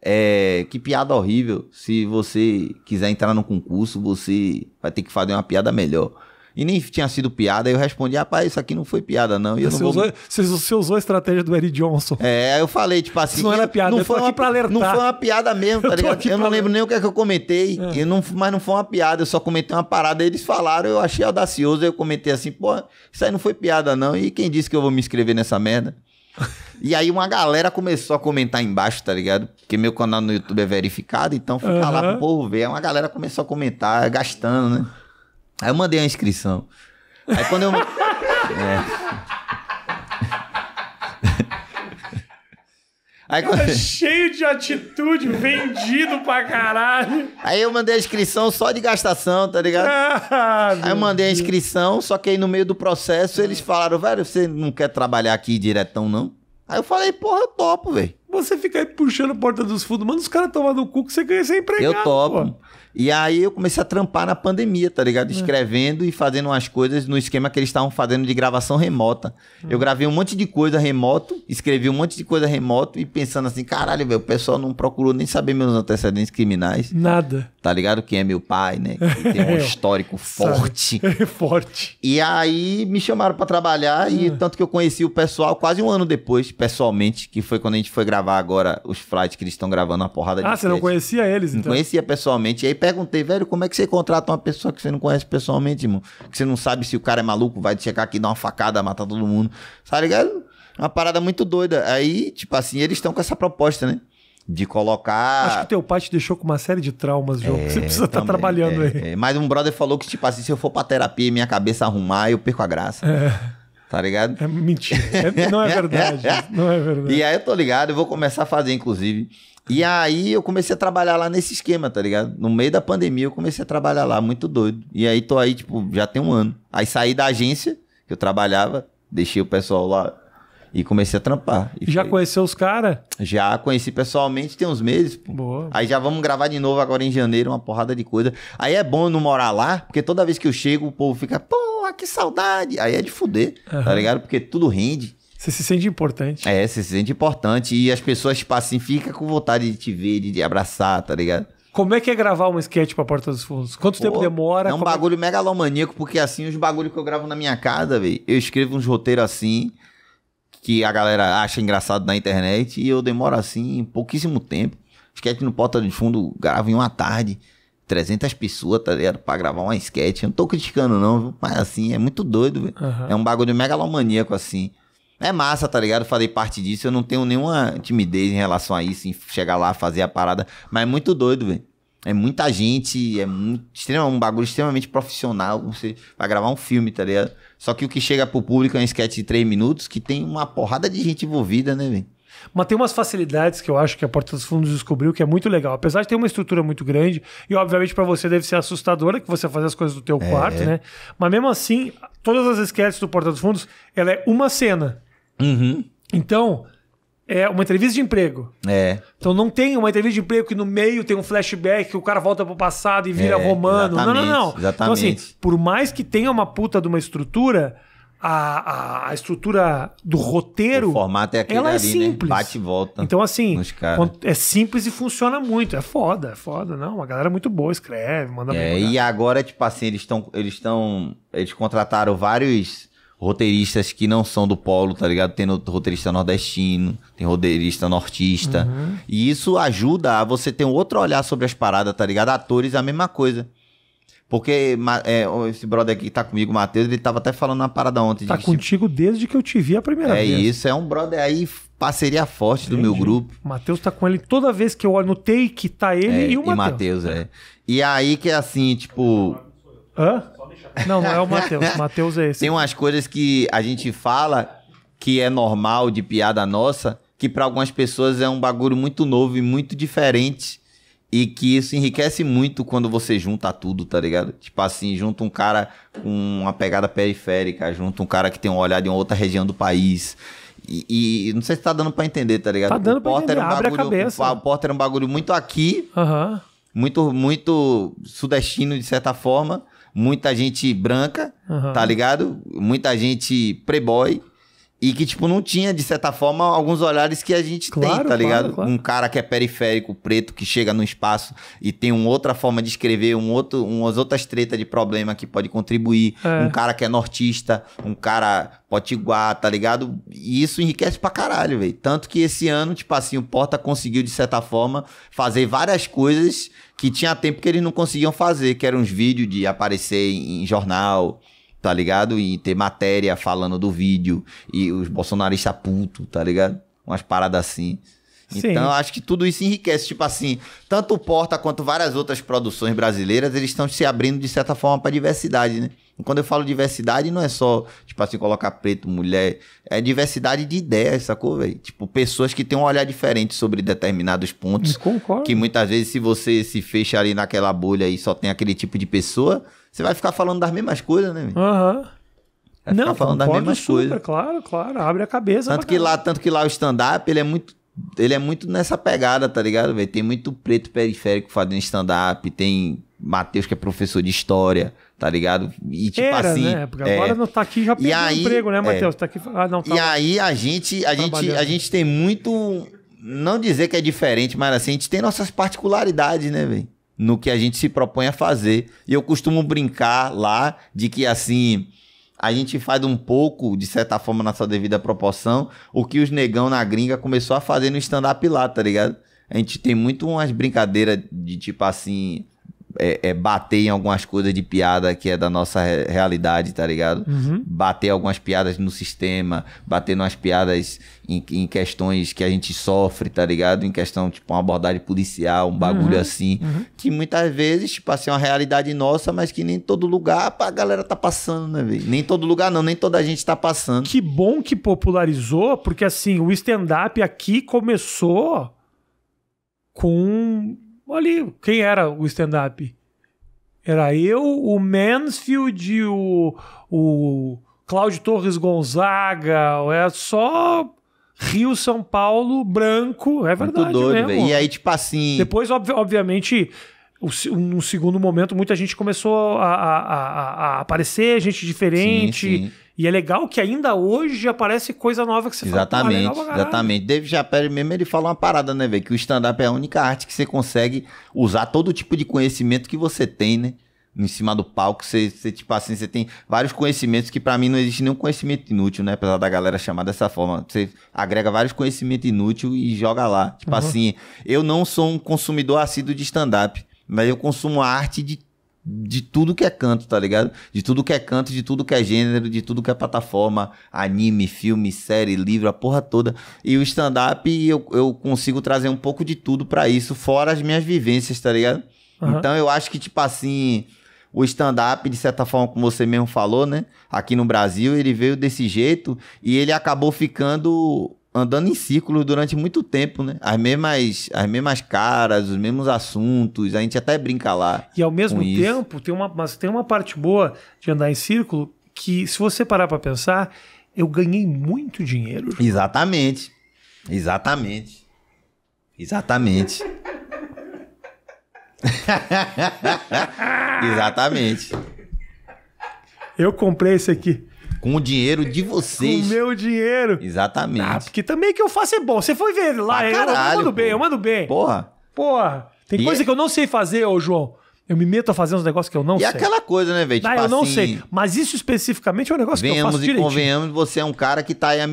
É, que piada horrível. Se você quiser entrar no concurso, você vai ter que fazer uma piada melhor. E nem tinha sido piada. Aí eu respondi, rapaz, isso aqui não foi piada, não. E eu você, não vou... usou, você, usou a estratégia do Eric Johnson. É, eu falei, tipo assim. Isso não era piada, não foi uma, pra alertar. Não foi uma piada mesmo, tá ligado? Eu não lembro nem o que é que eu comentei. É. Eu não, mas não foi uma piada, eu só comentei uma parada. Eles falaram, eu achei audacioso. Eu comentei assim, pô, isso aí não foi piada, não. E quem disse que eu vou me inscrever nessa merda? E aí uma galera começou a comentar embaixo, tá ligado? Porque meu canal no YouTube é verificado, então fica uhum. lá pro povo ver. Aí uma galera começou a comentar, gastando, né? Aí eu mandei a inscrição. Aí quando eu. é. Aí, quando... cheio de atitude, vendido pra caralho. Aí eu mandei a inscrição só de gastação, tá ligado? Ah, aí eu mandei a inscrição, só que aí no meio do processo eles ah. falaram, velho, você não quer trabalhar aqui diretão, não? Aí eu falei, porra, eu topo, velho. Você fica aí puxando a porta dos fundos, manda os caras tomar no cu que você ganha sem empregado. Eu topo. E aí eu comecei a trampar na pandemia, tá ligado? Hum. Escrevendo uhum. e fazendo umas coisas no esquema que eles estavam fazendo de gravação remota. Uhum. Eu gravei um monte de coisa remoto, escrevi um monte de coisa remoto e pensando assim, caralho, velho, o pessoal não procurou nem saber meus antecedentes criminais. Nada. Tá ligado? Quem é meu pai, né? Que tem um é, histórico forte. É forte. E aí me chamaram para trabalhar uhum. e ah. tanto que eu conheci o pessoal quase um ano depois, pessoalmente, que foi quando a gente foi gravar agora os flights que eles estão gravando a porrada ah, de Ah, você não conhecia eles, então? Não conhecia pessoalmente. E aí perguntei, velho, como é que você contrata uma pessoa que você não conhece pessoalmente, irmão? Que você não sabe se o cara é maluco, vai chegar aqui, dar uma facada, matar todo mundo. Tá ligado? Uma parada muito doida. Aí, tipo assim, eles estão com essa proposta, né? de colocar. Acho que teu pai te deixou com uma série de traumas, João, é, que você é, precisa estar tá trabalhando é, aí. É. Mas um brother falou que, tipo assim, se eu for pra terapia e minha cabeça arrumar, eu perco a graça. É. Tá ligado? É mentira. É, não é verdade. não é verdade. E aí eu tô ligado, eu vou começar a fazer, inclusive. E aí eu comecei a trabalhar lá nesse esquema, tá ligado? No meio da pandemia eu comecei a trabalhar lá, muito doido. E aí tô aí, tipo, já tem um ano. Aí saí da agência que eu trabalhava, deixei o pessoal lá e comecei a trampar. E já foi... conheceu os caras? Já conheci pessoalmente tem uns meses. Pô. Boa. Aí já vamos gravar de novo agora em janeiro, uma porrada de coisa. Aí é bom eu não morar lá, porque toda vez que eu chego o povo fica, pô, que saudade. Aí é de fuder, uhum. tá ligado? Porque tudo rende. Você se sente importante. É, você se sente importante e as pessoas passam, tipo ficam com vontade de te ver, de te abraçar, tá ligado? Como é que é gravar um sketch pra Porta dos Fundos? Quanto Pô, tempo demora? É um bagulho é bagulho megalomaníaco, porque assim, os bagulhos que eu gravo na minha casa, velho, eu escrevo uns roteiros assim, que a galera acha engraçado na internet, e eu demoro assim, pouquíssimo tempo. Sketch no Porta dos Fundos, gravo em uma tarde, 300 pessoas, tá ligado? Pra gravar uma sketch. Eu não tô criticando não, viu? mas assim, é muito doido, velho. Uhum. É um bagulho megalomaníaco assim. É massa, tá ligado? Fazer parte disso. Eu não tenho nenhuma timidez em relação a isso, em chegar lá, fazer a parada. Mas é muito doido, velho. É muita gente, é muito, um bagulho extremamente profissional. Você vai gravar um filme, tá ligado? Só que o que chega pro público é um sketch de três minutos que tem uma porrada de gente envolvida, né, velho? Mas tem umas facilidades que eu acho que a Porta dos Fundos descobriu que é muito legal. Apesar de ter uma estrutura muito grande, e obviamente para você deve ser assustadora que você fazer as coisas do teu é. quarto, né? Mas mesmo assim, todas as esquetes do Porta dos Fundos, ela é uma cena. Uhum. Então, é uma entrevista de emprego. É. Então não tem uma entrevista de emprego que no meio tem um flashback, que o cara volta pro passado e vira é, romano. Não, não, não. Exatamente. Então, assim, por mais que tenha uma puta de uma estrutura, a, a, a estrutura do roteiro. O formato é aquele ela é ali, é simples. Né? Bate e volta. Então, assim, é simples e funciona muito. É foda, é foda. Não, a galera é muito boa, escreve, manda é, E agora, tipo assim, eles estão. Eles estão. Eles contrataram vários roteiristas que não são do polo, tá ligado? Tem roteirista nordestino, tem roteirista nortista. Uhum. E isso ajuda a você ter um outro olhar sobre as paradas, tá ligado? Atores é a mesma coisa. Porque é, esse brother aqui que tá comigo, o Matheus, ele tava até falando na parada ontem. Tá contigo tipo, desde que eu te vi a primeira é vez. É isso, é um brother aí, parceria forte Entendi. do meu grupo. O Matheus tá com ele toda vez que eu olho no take, tá ele é, e o Matheus. E Matheus, é. E aí que é assim, tipo... Hã? Não, não é o Matheus. Matheus é esse. Tem umas coisas que a gente fala que é normal de piada nossa, que para algumas pessoas é um bagulho muito novo e muito diferente. E que isso enriquece muito quando você junta tudo, tá ligado? Tipo assim, junta um cara com uma pegada periférica, junta um cara que tem um olhar de uma outra região do país. E, e não sei se tá dando pra entender, tá ligado? Tá dando o pra entender, um bagulho, abre a cabeça. O, o Porter era um bagulho muito aqui, uhum. muito, muito sudestino de certa forma muita gente branca, uhum. tá ligado? Muita gente playboy e que, tipo, não tinha, de certa forma, alguns olhares que a gente claro, tem, tá ligado? Claro, Um cara que é periférico, preto, que chega no espaço e tem uma outra forma de escrever, um outro, umas outras tretas de problema que pode contribuir. É. Um cara que é nortista, um cara potiguar, tá ligado? E isso enriquece pra caralho, velho. Tanto que esse ano, tipo assim, o Porta conseguiu, de certa forma, fazer várias coisas que tinha tempo que eles não conseguiam fazer, que eram os vídeos de aparecer em jornal, tá ligado? E ter matéria falando do vídeo e os bolsonaristas puto, tá ligado? Umas paradas assim. Sim. Então, acho que tudo isso enriquece. Tipo assim, tanto o Porta quanto várias outras produções brasileiras, eles estão se abrindo de certa forma para diversidade, né? E quando eu falo diversidade, não é só, tipo assim, colocar preto, mulher. É diversidade de ideias, sacou, velho? Tipo, pessoas que têm um olhar diferente sobre determinados pontos. Eu concordo. Que muitas vezes, se você se fecha ali naquela bolha e só tem aquele tipo de pessoa, você vai ficar falando das mesmas coisas, né? Aham. Uhum. Vai não, falando das mesmas super, coisas. Claro, claro, abre a cabeça. Tanto que cara. lá, tanto que lá o stand-up, ele é muito ele é muito nessa pegada, tá ligado, velho? Tem muito preto periférico fazendo stand-up, tem Matheus que é professor de história, tá ligado? E tipo Era, assim. Né? Porque é... agora não tá aqui já perdeu aí, emprego, né, Matheus? É... Tá aqui. Ah, não, tá e aí a gente, a tá gente, a gente tem muito. Não dizer que é diferente, mas assim, a gente tem nossas particularidades, né, velho? no que a gente se propõe a fazer. E eu costumo brincar lá de que assim a gente faz um pouco, de certa forma, na sua devida proporção, o que os negão na gringa começou a fazer no stand-up lá, tá ligado? A gente tem muito umas brincadeiras de tipo assim é, é, bater em algumas coisas de piada que é da nossa realidade, tá ligado? Uhum. Bater algumas piadas no sistema, bater umas piadas em, em, questões que a gente sofre, tá ligado? Em questão, tipo, uma abordagem policial, um bagulho uhum. assim. Uhum. Que muitas vezes, tipo assim, é uma realidade nossa, mas que nem todo lugar a galera tá passando, né, velho? Nem todo lugar não, nem toda a gente tá passando. Que bom que popularizou, porque assim, o stand-up aqui começou com Olha quem era o stand-up. Era eu, o Mansfield, o, o Cláudio Torres Gonzaga, é só Rio, São Paulo, branco, é verdade Muito doido, mesmo. E aí, tipo assim... Depois, ob obviamente, num segundo momento, muita gente começou a, a, a, a aparecer, gente diferente... Sim, sim. E é legal que ainda hoje aparece coisa nova que você é exatamente, fala. Exatamente, exatamente. David Chappelle mesmo, ele fala uma parada, né, velho? Que o stand-up é a única arte que você consegue usar todo tipo de conhecimento que você tem, né? Em cima do palco, você, você tipo assim, você tem vários conhecimentos que para mim não existe nenhum conhecimento inútil, né? Apesar da galera chamar dessa forma. Você agrega vários conhecimentos inúteis e joga lá. Tipo uhum. assim, eu não sou um consumidor assíduo de stand-up, mas eu consumo arte de de tudo que é canto, tá ligado? De tudo que é canto, de tudo que é gênero, de tudo que é plataforma, anime, filme, série, livro, a porra toda. E o stand-up, eu, eu consigo trazer um pouco de tudo para isso, fora as minhas vivências, tá ligado? Uhum. Então eu acho que, tipo assim, o stand-up, de certa forma, como você mesmo falou, né? Aqui no Brasil, ele veio desse jeito e ele acabou ficando andando em círculos durante muito tempo, né? As mesmas, as mesmas caras, os mesmos assuntos, a gente até brinca lá. E ao mesmo tempo, tem uma, mas tem uma parte boa de andar em círculo que, se você parar para pensar, eu ganhei muito dinheiro. João. Exatamente. Exatamente. Exatamente. Exatamente. Eu comprei esse aqui. Com o dinheiro de vocês. Com o meu dinheiro. Exatamente. Ah, porque também que eu faço é bom. Você foi ver lá, ah, caralho, é, eu, mando bem, eu mando bem. Porra. Porra. Tem e coisa é... que eu não sei fazer, ô João. Eu me meto a fazer uns negócios que eu não e sei. E aquela coisa, né, velho? Tipo não, eu não assim, sei. Mas isso especificamente é um negócio que eu faço venhamos e convenhamos, você é um cara que tá aí há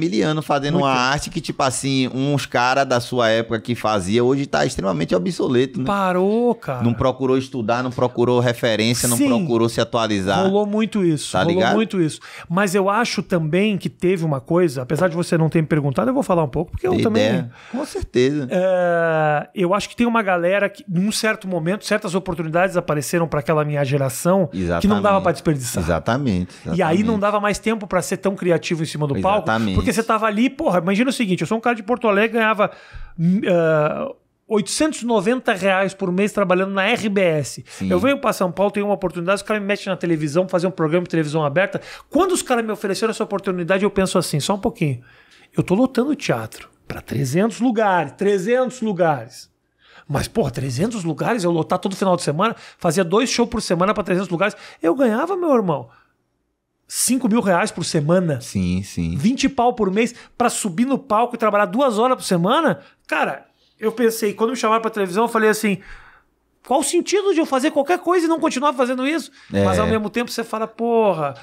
fazendo Muito. uma arte que, tipo assim, uns caras da sua época que fazia, hoje tá extremamente obsoleto, né? Parou, cara. Não procurou estudar, não procurou referência, Sim, não procurou se atualizar. Rolou muito isso. Tá rolou ligado? muito isso. Mas eu acho também que teve uma coisa, apesar de você não ter me perguntado, eu vou falar um pouco, porque eu também. É. Com certeza. É, eu acho que tem uma galera que, num certo momento, certas oportunidades apareceram para aquela minha geração exatamente, que não dava para desperdiçar. Exatamente, exatamente, E aí não dava mais tempo para ser tão criativo em cima do palco. Exatamente. Porque você tava ali, porra, imagina o seguinte, eu sou um cara de Porto Alegre, ganhava... Uh, hum, ah, 890 reais por mês trabalhando na RBS. Sim. Eu venho para São Paulo, tenho uma oportunidade, os caras me metem na televisão, fazer um programa de televisão aberta. Quando os caras me ofereceram essa oportunidade, eu penso assim, só um pouquinho. Eu tô lotando o teatro para 300 lugares, 300 lugares. Mas, pô, 300 lugares, eu lotar todo final de semana, fazia dois shows por semana para 300 lugares. Eu ganhava, meu irmão, 5 mil reais por semana. Sim, sim. 20 pau por mês para subir no palco e trabalhar duas horas por semana. Cara, eu pensei, quando me chamaram pra televisão, eu falei assim. Qual o sentido de eu fazer qualquer coisa e não continuar fazendo isso? É. Mas ao mesmo tempo você fala, porra,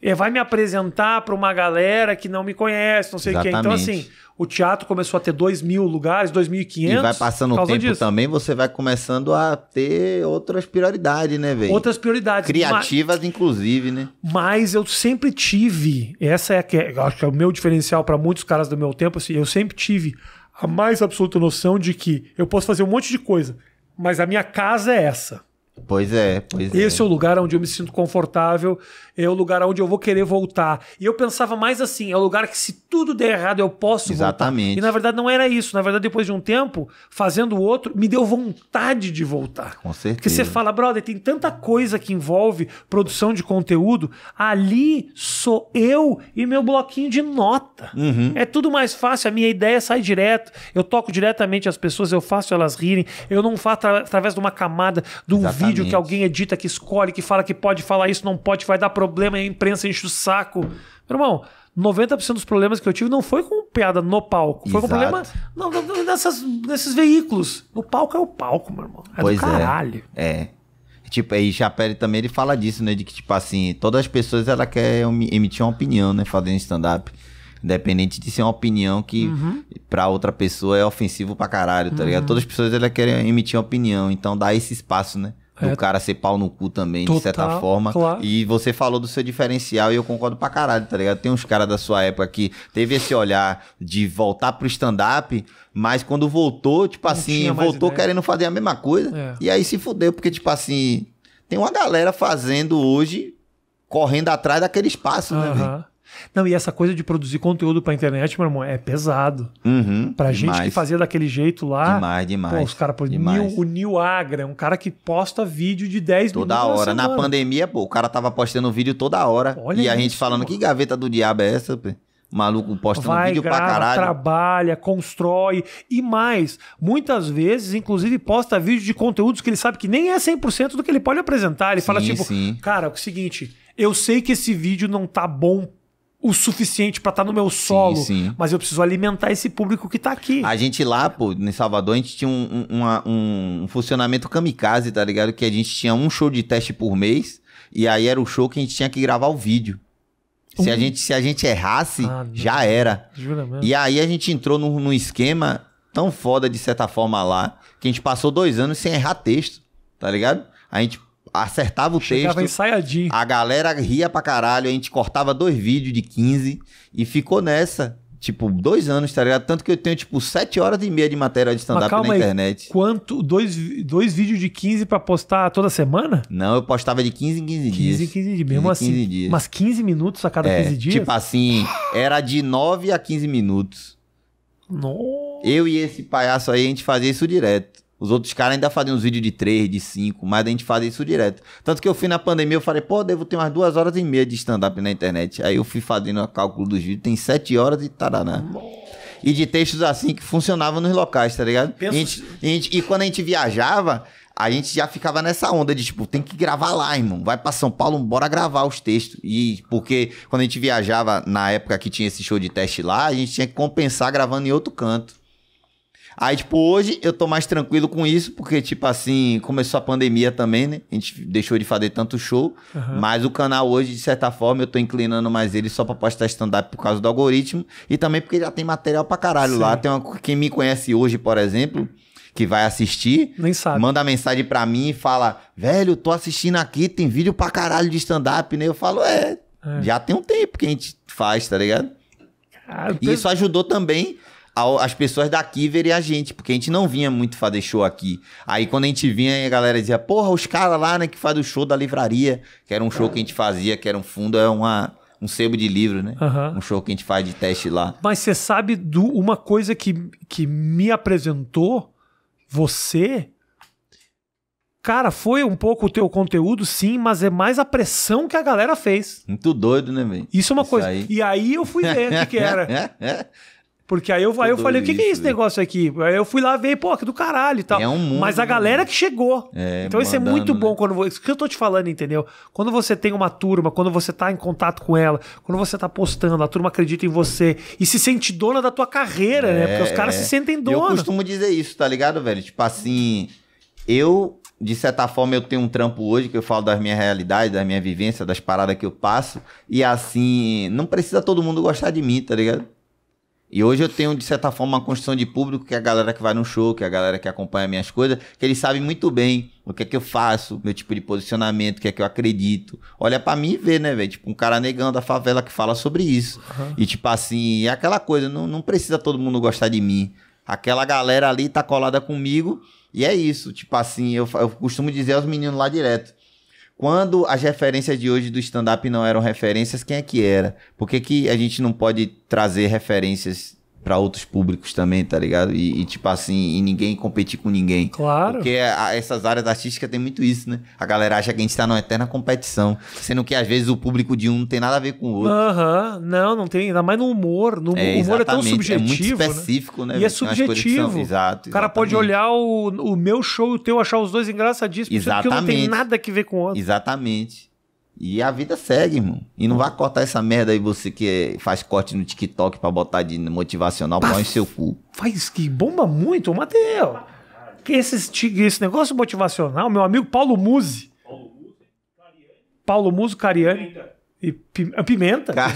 é, vai me apresentar para uma galera que não me conhece, não sei o quê. Então, assim, o teatro começou a ter 2 mil lugares, 2.500. E vai passando o tempo disso. também, você vai começando a ter outras prioridades, né, velho? Outras prioridades. Criativas, inclusive, né? Mas eu sempre tive, essa é que é, acho que é o meu diferencial para muitos caras do meu tempo, assim, eu sempre tive a mais absoluta noção de que eu posso fazer um monte de coisa, mas a minha casa é essa. Pois é, pois Esse é. Esse é o lugar onde eu me sinto confortável, é o lugar onde eu vou querer voltar. E eu pensava mais assim, é o lugar que se tudo der errado eu posso Exatamente. Voltar. E na verdade não era isso. Na verdade, depois de um tempo, fazendo o outro, me deu vontade de voltar. Com certeza. Porque você fala, brother, tem tanta coisa que envolve produção de conteúdo, ali sou eu e meu bloquinho de nota. Uhum. É tudo mais fácil, a minha ideia sai direto, eu toco diretamente as pessoas, eu faço elas rirem, eu não faço através de uma camada, de um vídeo vídeo que alguém edita, que escolhe, que fala que pode falar isso, não pode, vai dar problema, e a imprensa enche o saco. Meu irmão, 90% dos problemas que eu tive não foi com piada no palco. Foi Exato. com problema não, não, nessas, nesses veículos. O palco é o palco, meu irmão. É pois do é. caralho. É. é. Tipo, aí Chapelle também ele fala disso, né? De que, tipo assim, todas as pessoas ela quer emitir uma opinião, né? Fazendo stand-up. Independente de ser uma opinião que uhum. para outra pessoa é ofensivo pra caralho, tá uhum. ligado? Todas as pessoas elas querem emitir uma opinião, então dá esse espaço, né? do é, cara ser pau no cu também, total, de certa forma. Claro. E você falou do seu diferencial e eu concordo pra caralho, tá ligado? Tem uns caras da sua época que teve esse olhar de voltar pro stand-up, mas quando voltou, tipo Não assim, voltou ideia. querendo fazer a mesma coisa. É. E aí se fudeu, porque, tipo assim, tem uma galera fazendo hoje, correndo atrás daquele espaço, uh -huh. né, velho? Não, e essa coisa de produzir conteúdo pra internet, meu irmão, é pesado. Uhum, pra gente que fazia daquele jeito lá. Demais, demais. Pô, os caras, o Nil Agra, um cara que posta vídeo de 10 toda minutos. Toda hora. Na, pandemia, pô, o cara tava postando vídeo toda hora. Olha e isso, a gente falando, pô. que gaveta do diabo é essa, pô? maluco posta um vídeo grava, pra caralho. trabalha, constrói e mais. Muitas vezes, inclusive, posta vídeo de conteúdos que ele sabe que nem é 100% do que ele pode apresentar. Ele sim, fala tipo, sim. cara, é o seguinte, eu sei que esse vídeo não tá bom o suficiente para estar tá no meu solo, sim, sim. mas eu preciso alimentar esse público que tá aqui. A gente lá, pô, em Salvador, a gente tinha um, um funcionamento kamikaze, tá ligado? Que a gente tinha um show de teste por mês, e aí era o show que a gente tinha que gravar o vídeo. Se, um... a, hum. gente, se a gente errasse, ah, já era. Jura mesmo. E aí a gente entrou num, num esquema tão foda, de certa forma, lá, que a gente passou dois anos sem errar texto, tá ligado? A gente acertava o Chegava texto. ensaiadinho. A galera ria pra caralho, a gente cortava dois vídeos de 15 e ficou nessa. Tipo, dois anos, tá ligado? Tanto que eu tenho, tipo, sete horas e meia de matéria de stand-up na internet. Aí, quanto? Dois, dois vídeos de 15 pra postar toda semana? Não, eu postava de 15 em 15 dias. 15 em 15 assim, dias, mesmo 15, assim. 15 dias. Mas 15 minutos a cada é, 15 dias? Tipo assim, era de 9 a 15 minutos. Nossa. Eu e esse palhaço aí, a gente fazia isso direto. Os outros caras ainda fazem uns vídeos de 3, de 5, mas a gente faz isso direto. Tanto que eu fui na pandemia, eu falei, pô, devo ter umas duas horas e meia de stand-up na internet. Aí eu fui fazendo o cálculo dos vídeos, tem 7 horas e taraná. E de textos assim que funcionavam nos locais, tá ligado? Penso... E, gente, gente, e quando a gente viajava, a gente já ficava nessa onda de tipo, tem que gravar lá, irmão. Vai para São Paulo, bora gravar os textos. E porque quando a gente viajava na época que tinha esse show de teste lá, a gente tinha que compensar gravando em outro canto. Aí, tipo, hoje eu tô mais tranquilo com isso, porque, tipo assim, começou a pandemia também, né? A gente deixou de fazer tanto show. Uhum. Mas o canal hoje, de certa forma, eu tô inclinando mais ele só pra postar stand-up por causa do algoritmo. E também porque já tem material pra caralho Sim. lá. Tem uma, quem me conhece hoje, por exemplo que vai assistir, nem sabe. manda mensagem para mim e fala: "Velho, tô assistindo aqui, tem vídeo pra caralho de stand up", né? Eu falo: é, "É, já tem um tempo que a gente faz, tá ligado?" e isso ajudou também as pessoas daqui verem a gente, porque a gente não vinha muito fazer show aqui. Aí quando a gente vinha, a galera dizia, porra, os caras lá, né, que faz o show da livraria, que era um show que a gente fazia, que era um fundo, é uma, um sebo de livro, né? Uhum. Um show que a gente faz de teste lá. Mas você sabe do, uma coisa que, que me apresentou, você. Cara, foi um pouco o teu conteúdo, sim, mas é mais a pressão que a galera fez. Muito doido, né, velho? Isso é uma Isso coisa. Aí. E aí eu fui ver o que, que era. Porque aí eu, aí eu falei, o que, que, é esse né? negócio aqui? Aí eu fui lá ver, pô, que do caralho e tal. É um mundo, Mas a né? galera que chegou. É, então isso é mandando, é muito bom né? quando. Isso que eu tô te falando, entendeu? Quando você tem uma turma, quando você tá em contato com ela, quando você tá postando, a turma acredita em você e se sente dona da tua carreira, é, né? Porque os é, caras se sentem dono Eu costumo dizer isso, tá ligado, velho? Tipo assim, eu, de certa forma, eu tenho um trampo hoje que eu falo das minhas realidades, da minha vivência, das paradas que eu passo. E assim, não precisa todo mundo gostar de mim, tá ligado? E hoje eu tenho, de certa forma, uma construção de público que é a galera que vai no show, que é a galera que acompanha minhas coisas, que eles sabem muito bem o que é que eu faço, meu tipo de posicionamento, o que é que eu acredito. Olha para mim e vê, né, velho? Tipo, um cara negando da favela que fala sobre isso. Uhum. E, tipo, assim, é aquela coisa, não, não precisa todo mundo gostar de mim. Aquela galera ali tá colada comigo e é isso. Tipo, assim, eu, eu costumo dizer aos meninos lá direto quando as referências de hoje do stand-up não eram referências, quem é que era? Por que, que a gente não pode trazer referências para outros públicos também, tá ligado? E, e, tipo assim, e ninguém competir com ninguém. Claro. Porque a, essas áreas artísticas tem muito isso, né? A galera acha que a gente tá numa eterna competição, sendo que às vezes o público de um não tem nada a ver com o outro. Aham, uhum. não, não tem, ainda mais no humor. No, é, o humor é tão subjetivo. É muito né? específico, né? né? E é subjetivo. São, exato. O cara pode olhar o, o meu show e o teu, achar os dois engraçadíssimos, exatamente. porque não tem nada a ver com o outro. Exatamente. E a vida segue, irmão. E não vai cortar essa merda aí, você que faz corte no TikTok pra botar de motivacional, põe seu cu. Faz que bomba muito, Matheus. Que esse, esse negócio motivacional, meu amigo Paulo Musi. Paulo Musi Cariani. Paulo Musi Cariani. E ah, pimenta. Car...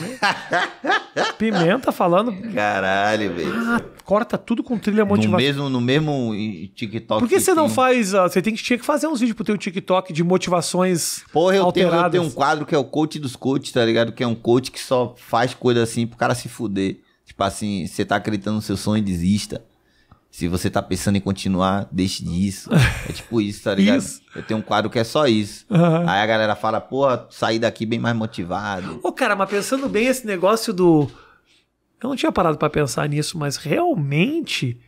Pimenta falando. Caralho, velho. Ah, corta tudo com trilha motivacional. No mesmo, no mesmo TikTok. Por que, que você tem... não faz. Ah, você tem que, tinha que fazer uns vídeos pro teu TikTok de motivações. Porra, eu alteradas. Tenho, eu tenho um quadro que é o coach dos coaches, tá ligado? Que é um coach que só faz coisa assim pro cara se fuder. Tipo assim, você tá acreditando no seu sonho, desista. Se você tá pensando em continuar, deixe disso. É tipo isso, tá ligado? Isso. Eu tenho um quadro que é só isso. Uhum. Aí a galera fala, porra, saí daqui bem mais motivado. Ô, cara, mas pensando bem esse negócio do. Eu não tinha parado para pensar nisso, mas realmente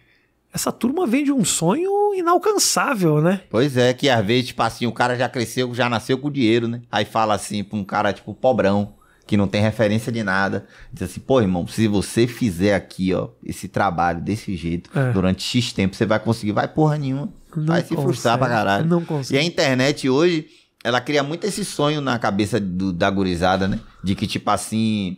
essa turma vem de um sonho inalcançável, né? Pois é, que às vezes, tipo assim, o cara já cresceu, já nasceu com dinheiro, né? Aí fala assim pra um cara, tipo, pobrão que não tem referência de nada. Diz assim, pô, irmão, se você fizer aqui, ó, esse trabalho desse jeito, é. durante X tempo, você vai conseguir. Vai porra nenhuma. Não vai se consegue. frustrar pra caralho. Não consegue. E a internet hoje, ela cria muito esse sonho na cabeça do, da gurizada, né? De que, tipo assim,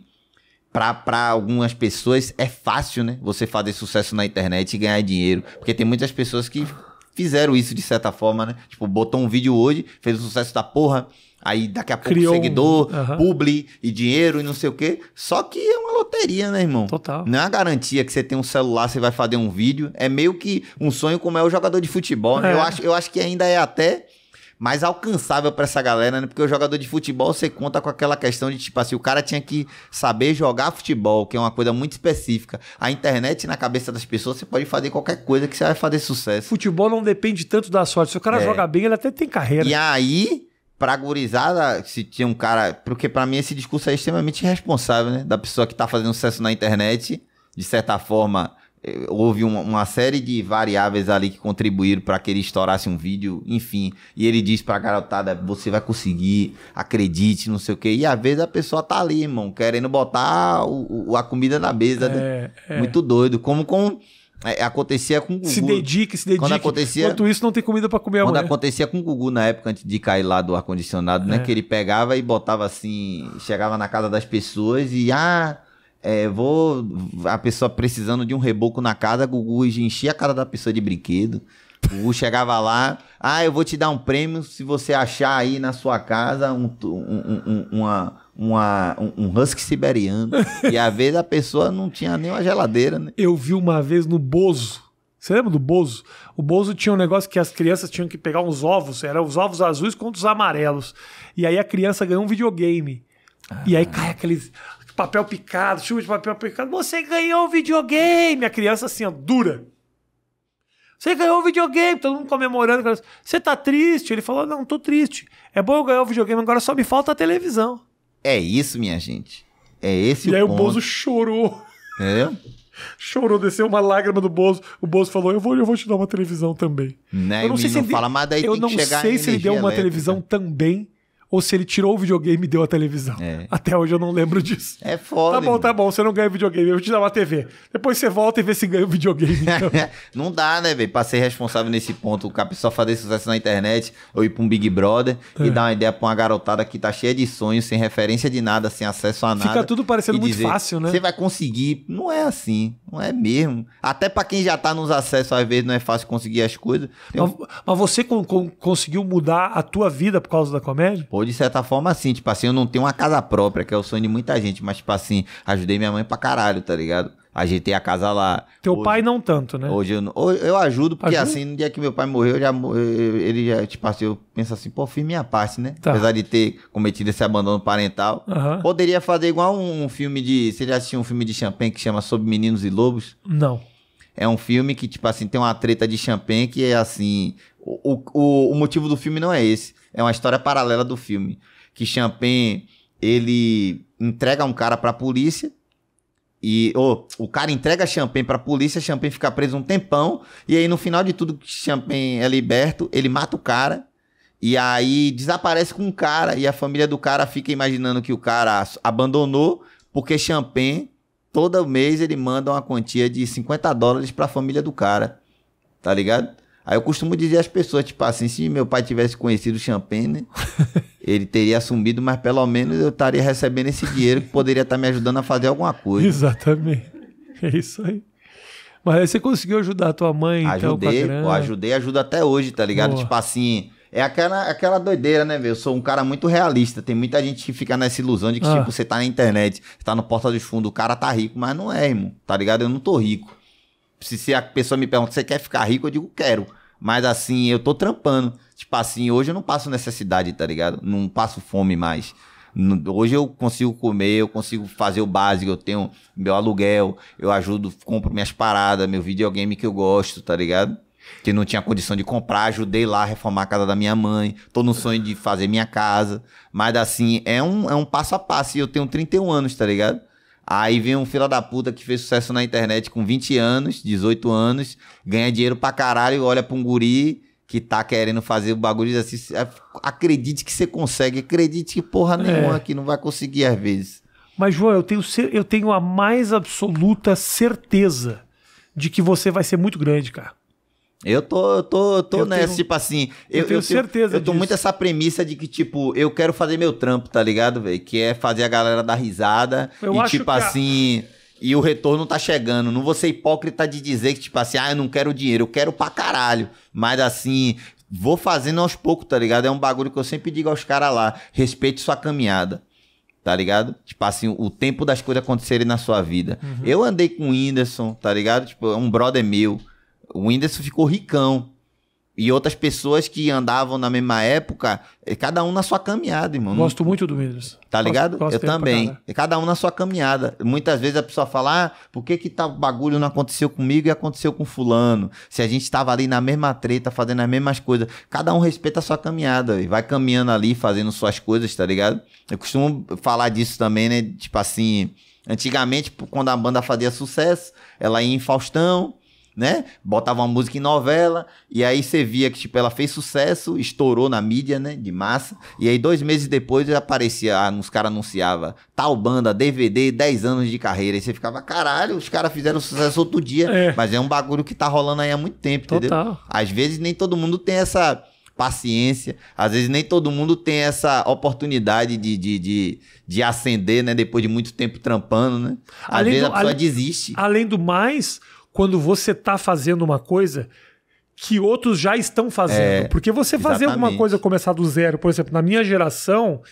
pra, pra algumas pessoas é fácil, né? Você fazer sucesso na internet e ganhar dinheiro. Porque tem muitas pessoas que fizeram isso de certa forma, né? Tipo, botou um vídeo hoje, fez o sucesso da porra Aí daqui a pouco Criou seguidor, um... uhum. publi e dinheiro e não sei o quê. Só que é uma loteria, né, irmão? Total. Não é uma garantia que você tem um celular, você vai fazer um vídeo. É meio que um sonho como é o jogador de futebol. Né? É. Eu, acho, eu acho que ainda é até mais alcançável para essa galera, né? Porque o jogador de futebol você conta com aquela questão de tipo assim, o cara tinha que saber jogar futebol, que é uma coisa muito específica. A internet na cabeça das pessoas, você pode fazer qualquer coisa que você vai fazer sucesso. Futebol não depende tanto da sorte. Se o cara é. joga bem, ele até tem carreira. E aí, pra gurizada, se tinha um cara. Porque para mim esse discurso é extremamente irresponsável, né? Da pessoa que tá fazendo sucesso na internet, de certa forma, eh, houve uma, uma série de variáveis ali que contribuíram para que ele estourasse um vídeo, enfim. E ele diz pra garotada: você vai conseguir, acredite, não sei o quê. E às vezes a pessoa tá ali, irmão, querendo botar o, o, a comida na mesa. Né? É, né? é. Muito doido. Como com é, é, acontecia com o Gugu. Se dedique, se dedique. Quando acontecia, Enquanto isso, não tem comida para comer Quando acontecia com o Gugu na época, antes de cair lá do ar-condicionado, né, é. né? Que ele pegava e botava assim, chegava na casa das pessoas e, ah, é, vou. A pessoa precisando de um reboco na casa, Gugu enchia a cara da pessoa de brinquedo. Gugu chegava lá, ah, eu vou te dar um prêmio se você achar aí na sua casa um, um, um, uma uma, um, um husky siberiano. e às vezes a pessoa não tinha nem uma geladeira, né? Eu vi uma vez no Bozo. Você lembra do Bozo? O Bozo tinha um negócio que as crianças tinham que pegar uns ovos, eram os ovos azuis contra os amarelos. E aí a criança ganhou um videogame. Ah. E aí cai aqueles papel picado, chuva de papel picado. Você ganhou um videogame! A criança assim, ó, dura. Você ganhou o videogame, todo mundo comemorando. Você tá triste? Ele falou: Não, tô triste. É bom eu ganhar o videogame, agora só me falta a televisão. É isso, minha gente. É esse e o aí o Bozo chorou. É? Chorou, desceu uma lágrima do Bozo. O Bozo falou: Eu vou, eu vou te dar uma televisão também. Né? Eu não sei se ele deu uma televisão também ou se ele tirou o videogame e deu a televisão. É. Até hoje eu não lembro disso. É foda. Tá bom, tá bom, você não ganha videogame, eu vou te dar uma TV. Depois você volta e vê se ganha o videogame. Então. não dá, né, velho? Pra ser responsável nesse ponto, o cara só fazer sucesso na internet ou ir pra um Big Brother é. e dar uma ideia pra uma garotada que tá cheia de sonhos, sem referência de nada, sem acesso a nada. Fica tudo parecendo muito dizer, fácil, né? Você vai conseguir. Não é assim, não é mesmo. Até pra quem já tá nos acessos, às vezes não é fácil conseguir as coisas. Mas, um... mas, você conseguiu mudar a tua vida por causa da comédia? Pô, ou de certa forma, assim, tipo assim, eu não tenho uma casa própria, que é o sonho de muita gente, mas, tipo assim, ajudei minha mãe pra caralho, tá ligado? Ajeitei a casa lá. Teu hoje, pai não tanto, né? Hoje eu, hoje eu ajudo, porque Ajuda? assim, no dia que meu pai morreu, eu já, ele já, tipo assim, eu penso assim, pô, fiz minha parte, né? Tá. Apesar de ter cometido esse abandono parental. Poderia fazer igual um, um filme de. Você já assistiu um filme de champanhe que chama Sobre Meninos e Lobos? Não. É um filme que, tipo assim, tem uma treta de champanhe que é assim. O, o, o motivo do filme não é esse é uma história paralela do filme, que Champagne, ele entrega um cara pra polícia, e oh, o cara entrega Champagne pra polícia, Champagne fica preso um tempão, e aí no final de tudo que Champagne é liberto, ele mata o cara, e aí desaparece com um cara, e a família do cara fica imaginando que o cara abandonou, porque Champagne, todo mês, ele manda uma quantia de 50 dólares pra família do cara, tá ligado? Aí eu costumo dizer às pessoas, tipo assim, se meu pai tivesse conhecido o Champagne, né, ele teria assumido, mas pelo menos eu estaria recebendo esse dinheiro que poderia estar tá me ajudando a fazer alguma coisa. Exatamente. É isso aí. Mas aí você conseguiu ajudar a tua mãe? Então, ajudei, então, pô, ajudei, ajudo até hoje, tá ligado? Boa. Tipo assim, é aquela, aquela doideira, né, meu? Eu sou um cara muito realista. Tem muita gente que fica nessa ilusão de que, ah. tipo, você tá na internet, você tá no porta dos fundos, o cara tá rico, mas não é, irmão. Tá ligado? Eu não tô rico. Se, se a pessoa me pergunta, você quer ficar rico? Eu digo, quero. Mas assim, eu tô trampando. Tipo assim, hoje eu não passo necessidade, tá ligado? Não passo fome mais. Hoje eu consigo comer, eu consigo fazer o básico, eu tenho meu aluguel, eu ajudo, compro minhas paradas, meu videogame que eu gosto, tá ligado? Que não tinha condição de comprar, ajudei lá a reformar a casa da minha mãe, tô no sonho de fazer minha casa. Mas assim, é um, é um passo a passo e eu tenho 31 anos, tá ligado? Aí vem um fila da puta que fez sucesso na internet com 20 anos, 18 anos, ganha dinheiro pra caralho, olha pra um guri que tá querendo fazer o bagulho assim, é, acredite que você consegue, acredite que porra é. nenhuma é. que não vai conseguir às vezes. Mas, João, eu tenho, eu tenho a mais absoluta certeza de que você vai ser muito grande, cara. Eu tô, eu tô, tô eu nessa, tenho, tipo assim. Eu, eu tenho eu, certeza. Eu, eu tô disso. muito essa premissa de que, tipo, eu quero fazer meu trampo, tá ligado, velho? Que é fazer a galera dar risada. Eu e, tipo assim. A... E o retorno tá chegando. Não vou ser hipócrita de dizer que, tipo assim, ah, eu não quero dinheiro, eu quero pra caralho. Mas assim, vou fazendo aos poucos, tá ligado? É um bagulho que eu sempre digo aos caras lá: respeite sua caminhada tá ligado? Tipo assim, o tempo das coisas acontecerem na sua vida. Uhum. Eu andei com o Whindersson, tá ligado? Tipo, é um brother meu. O Whindersson ficou ricão. E outras pessoas que andavam na mesma época, é, cada um na sua caminhada, irmão. Gosto muito do Whindersson. Tá ligado? Gosto, gosto eu também. É cada um na sua caminhada. Muitas vezes a pessoa fala, ah, por que que tá, bagulho não aconteceu comigo e aconteceu com fulano? Se a gente tava ali na mesma treta, fazendo as mesmas coisas. Cada um respeita a sua caminhada e vai caminhando ali, fazendo suas coisas, tá ligado? Eu costumo falar disso também, né? Tipo assim, antigamente, quando a banda fazia sucesso, ela ia em Faustão, né? Botava uma música em novela, e aí você via que, tipo, ela fez sucesso, estourou na mídia, né? De massa. E aí, dois meses depois, aparecia, ah, os caras anunciava tal banda, DVD, 10 anos de carreira. E você ficava, caralho, os caras fizeram sucesso outro dia. É. Mas é um bagulho que tá rolando aí há muito tempo, Total. entendeu? Às vezes nem todo mundo tem essa paciência. Às vezes nem todo mundo tem essa oportunidade de, de, de, de ascender, né? Depois de muito tempo trampando, né? Às além vezes do, a pessoa além, desiste. Além do mais, quando você está fazendo uma coisa que outros já estão fazendo. É, Porque você fazer alguma coisa começar do zero, por exemplo, na minha geração,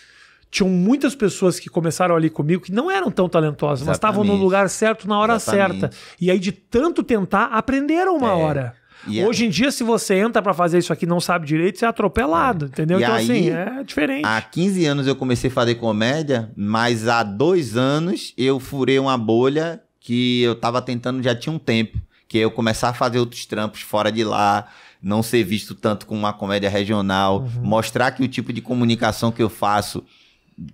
tinham muitas pessoas que começaram ali comigo que não eram tão talentosas, exatamente. mas estavam no lugar certo na hora exatamente. certa. E aí, de tanto tentar, aprenderam uma é. hora. É- Hoje em dia, se você entra para fazer isso aqui e não sabe direito, você é atropelado, é. entendeu? E então, assim, aí, assim, é diferente. Há 15 anos eu comecei a fazer comédia, mas há dois anos eu furei uma bolha que eu tava tentando já tinha um tempo, que é eu começar a fazer outros trampos fora de lá, não ser visto tanto como uma comédia regional, uhum. mostrar que o tipo de comunicação que eu faço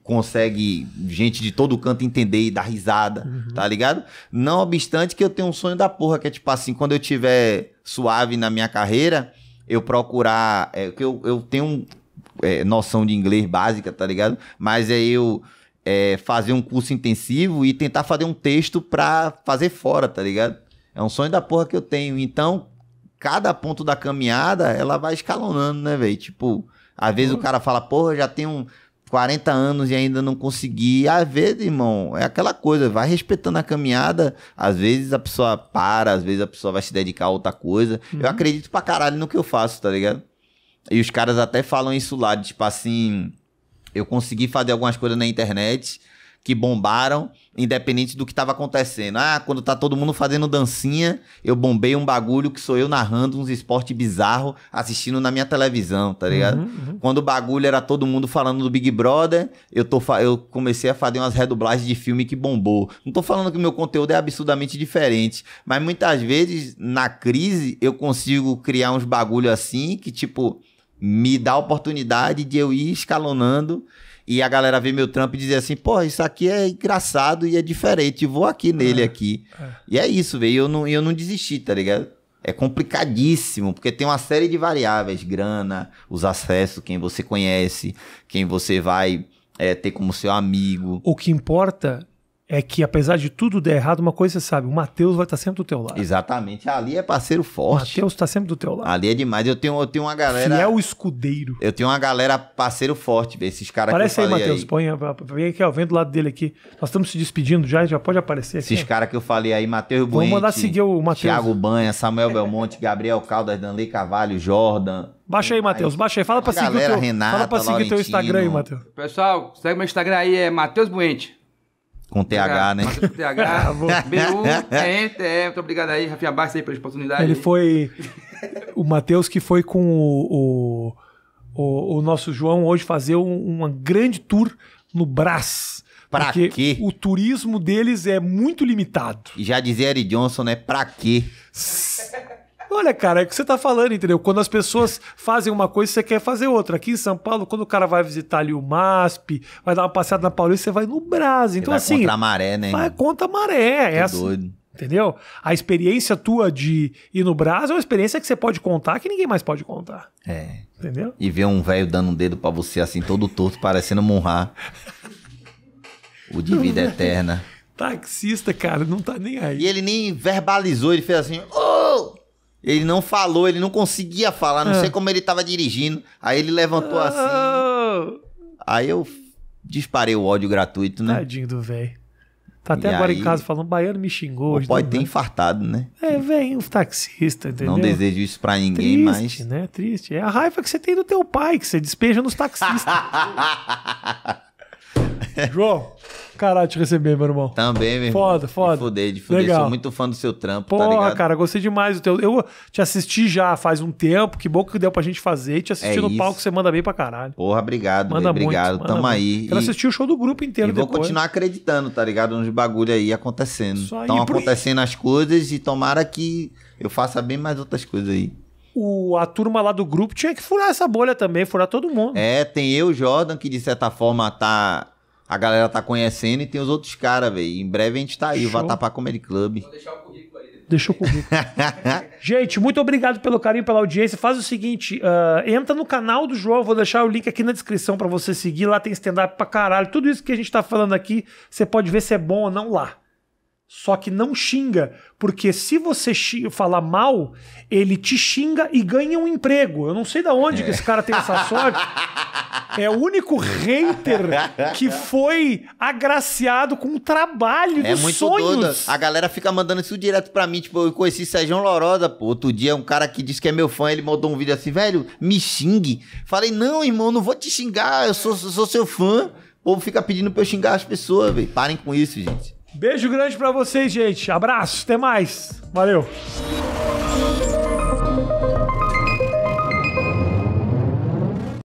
consegue gente de todo canto entender e dar risada, uhum. tá ligado? Não obstante que eu tenho um sonho da porra, que é tipo assim, quando eu tiver suave na minha carreira, eu procurar, é, que eu, eu tenho uma é, noção de inglês básica, tá ligado? Mas aí é eu é, fazer um curso intensivo e tentar fazer um texto pra fazer fora, tá ligado? É um sonho da porra que eu tenho. Então, cada ponto da caminhada, ela vai escalonando, né, velho? Tipo, às vezes uhum. o cara fala, porra, já tenho 40 anos e ainda não consegui. Às vezes, irmão, é aquela coisa, vai respeitando a caminhada. Às vezes a pessoa para, às vezes a pessoa vai se dedicar a outra coisa. Uhum. Eu acredito pra caralho no que eu faço, tá ligado? E os caras até falam isso lá, tipo assim. Eu consegui fazer algumas coisas na internet que bombaram, independente do que estava acontecendo. Ah, quando tá todo mundo fazendo dancinha, eu bombei um bagulho que sou eu narrando uns esporte bizarro, assistindo na minha televisão, tá ligado? Uhum, uhum. Quando o bagulho era todo mundo falando do Big Brother, eu, tô eu comecei a fazer umas redublagens de filme que bombou. Não tô falando que meu conteúdo é absurdamente diferente, mas muitas vezes na crise eu consigo criar uns bagulho assim que tipo me dá a oportunidade de eu ir escalonando e a galera ver meu trampo e dizer assim, pô, isso aqui é engraçado e é diferente, vou aqui nele é, aqui. É. E é isso, velho, eu não, eu não desisti, tá ligado? É complicadíssimo, porque tem uma série de variáveis, grana, os acessos, quem você conhece, quem você vai é, ter como seu amigo. O que importa é que apesar de tudo der errado, uma coisa você sabe, o Matheus vai estar tá sempre do teu lado. Exatamente, ali é parceiro forte. Matheus está sempre do teu lado. Ali é demais, eu tenho, eu tenho uma galera... Fiel escudeiro. Eu tenho uma galera parceiro forte, esses caras que eu aí, falei Mateus, aí. Põe, vem aqui, ó, vem do lado dele aqui. Nós estamos se despedindo já, já pode aparecer aqui. Esses caras que eu falei aí, Matheus Buente, Vamos mandar seguir o Matheus. Thiago Banha, Samuel Belmonte, Gabriel Caldas, Danley Cavalho, Jordan... Baixa aí, Matheus. Baixa aí. Fala pra galera, seguir, o teu, Renata, fala pra seguir teu Instagram aí, Matheus. Pessoal, segue meu Instagram aí, é Matheus Buente. Com TH, né? Com TH, BU, TM, Muito obrigado aí, Rafinha Bastos, aí, pela oportunidade. Ele foi. o Matheus que foi com o, o, o, nosso João hoje fazer uma grande tour no Brás. Pra porque quê? O turismo deles é muito limitado. E já dizia Eric Johnson, né? Pra quê? Olha, cara, é o que você tá falando, entendeu? Quando as pessoas fazem uma coisa, você quer fazer outra. Aqui em São Paulo, quando o cara vai visitar ali o MASP, vai dar uma passeada na Paulista, você vai no Brasil. Então, vai assim. Contra a maré, né? Vai contra a maré. É é doido. entendeu? A experiência tua de ir no Brasil é uma experiência que você pode contar que ninguém mais pode contar. É. Entendeu? E ver um velho dando um dedo para você assim, todo torto, parecendo monrar. O de vida eterna. Taxista, cara, não tá nem aí. E ele nem verbalizou, ele fez assim. Oh! Ele não falou, ele não conseguia falar, não sei ah. como ele tava dirigindo. Aí ele levantou ah. assim. Aí eu disparei o ódio gratuito, né? Tadinho do velho. Tá até e agora aí, em casa falando, baiano me xingou. Hoje, pode né, ter né? infartado, né? É, vem o taxista, entendeu? Não desejo isso pra ninguém, Triste, mas... né? Triste. É a raiva que você tem do teu pai, que você despeja nos taxistas. João, caralho te receber, meu irmão. Também, meu irmão. Foda, foda. Me fudei, de fuder. Legal. Sou muito fã do seu trampo, Porra, tá ligado? cara, gostei demais do teu. Eu te assisti já faz um tempo, que bom que deu pra gente fazer. te assisti é no isso. palco, você manda bem pra caralho. Porra, obrigado, manda bem, muito, obrigado. Manda Tamo muito. aí. Quero e... assistir o show do grupo inteiro e depois. vou continuar acreditando, tá ligado? Nos bagulho aí acontecendo. Estão acontecendo as coisas e tomara que eu faça bem mais outras coisas aí o, a turma lá do grupo tinha que furar essa bolha também, furar todo mundo. É, tem eu, Jordan, que de certa forma tá a galera tá conhecendo e tem os outros caras, velho. Em breve a gente tá aí, Show. Vatapá Comedy Club. Vou deixar o currículo aí. Deixa o currículo. gente, muito obrigado pelo carinho, pela audiência. Faz o seguinte, uh, entra no canal do João, vou deixar o link aqui na descrição para você seguir. Lá tem stand-up pra caralho. Tudo isso que a gente tá falando aqui, você pode ver se é bom ou não lá. Só que não xinga, porque se você falar mal, ele te xinga e ganha um emprego. Eu não sei da onde é. que esse cara tem essa sorte. É o único hater que foi agraciado com um trabalho é dos muito sonhos. A galera fica mandando isso direto pra mim. Tipo, eu conheci Sérgio Lorosa, pô. Outro dia, um cara que disse que é meu fã, ele mandou um vídeo assim, velho, me xingue. Falei, não, irmão, não vou te xingar, eu sou, sou seu fã. O povo fica pedindo pra eu xingar as pessoas, velho. Parem com isso, gente. Beijo grande para vocês, gente. Abraço, até mais. Valeu.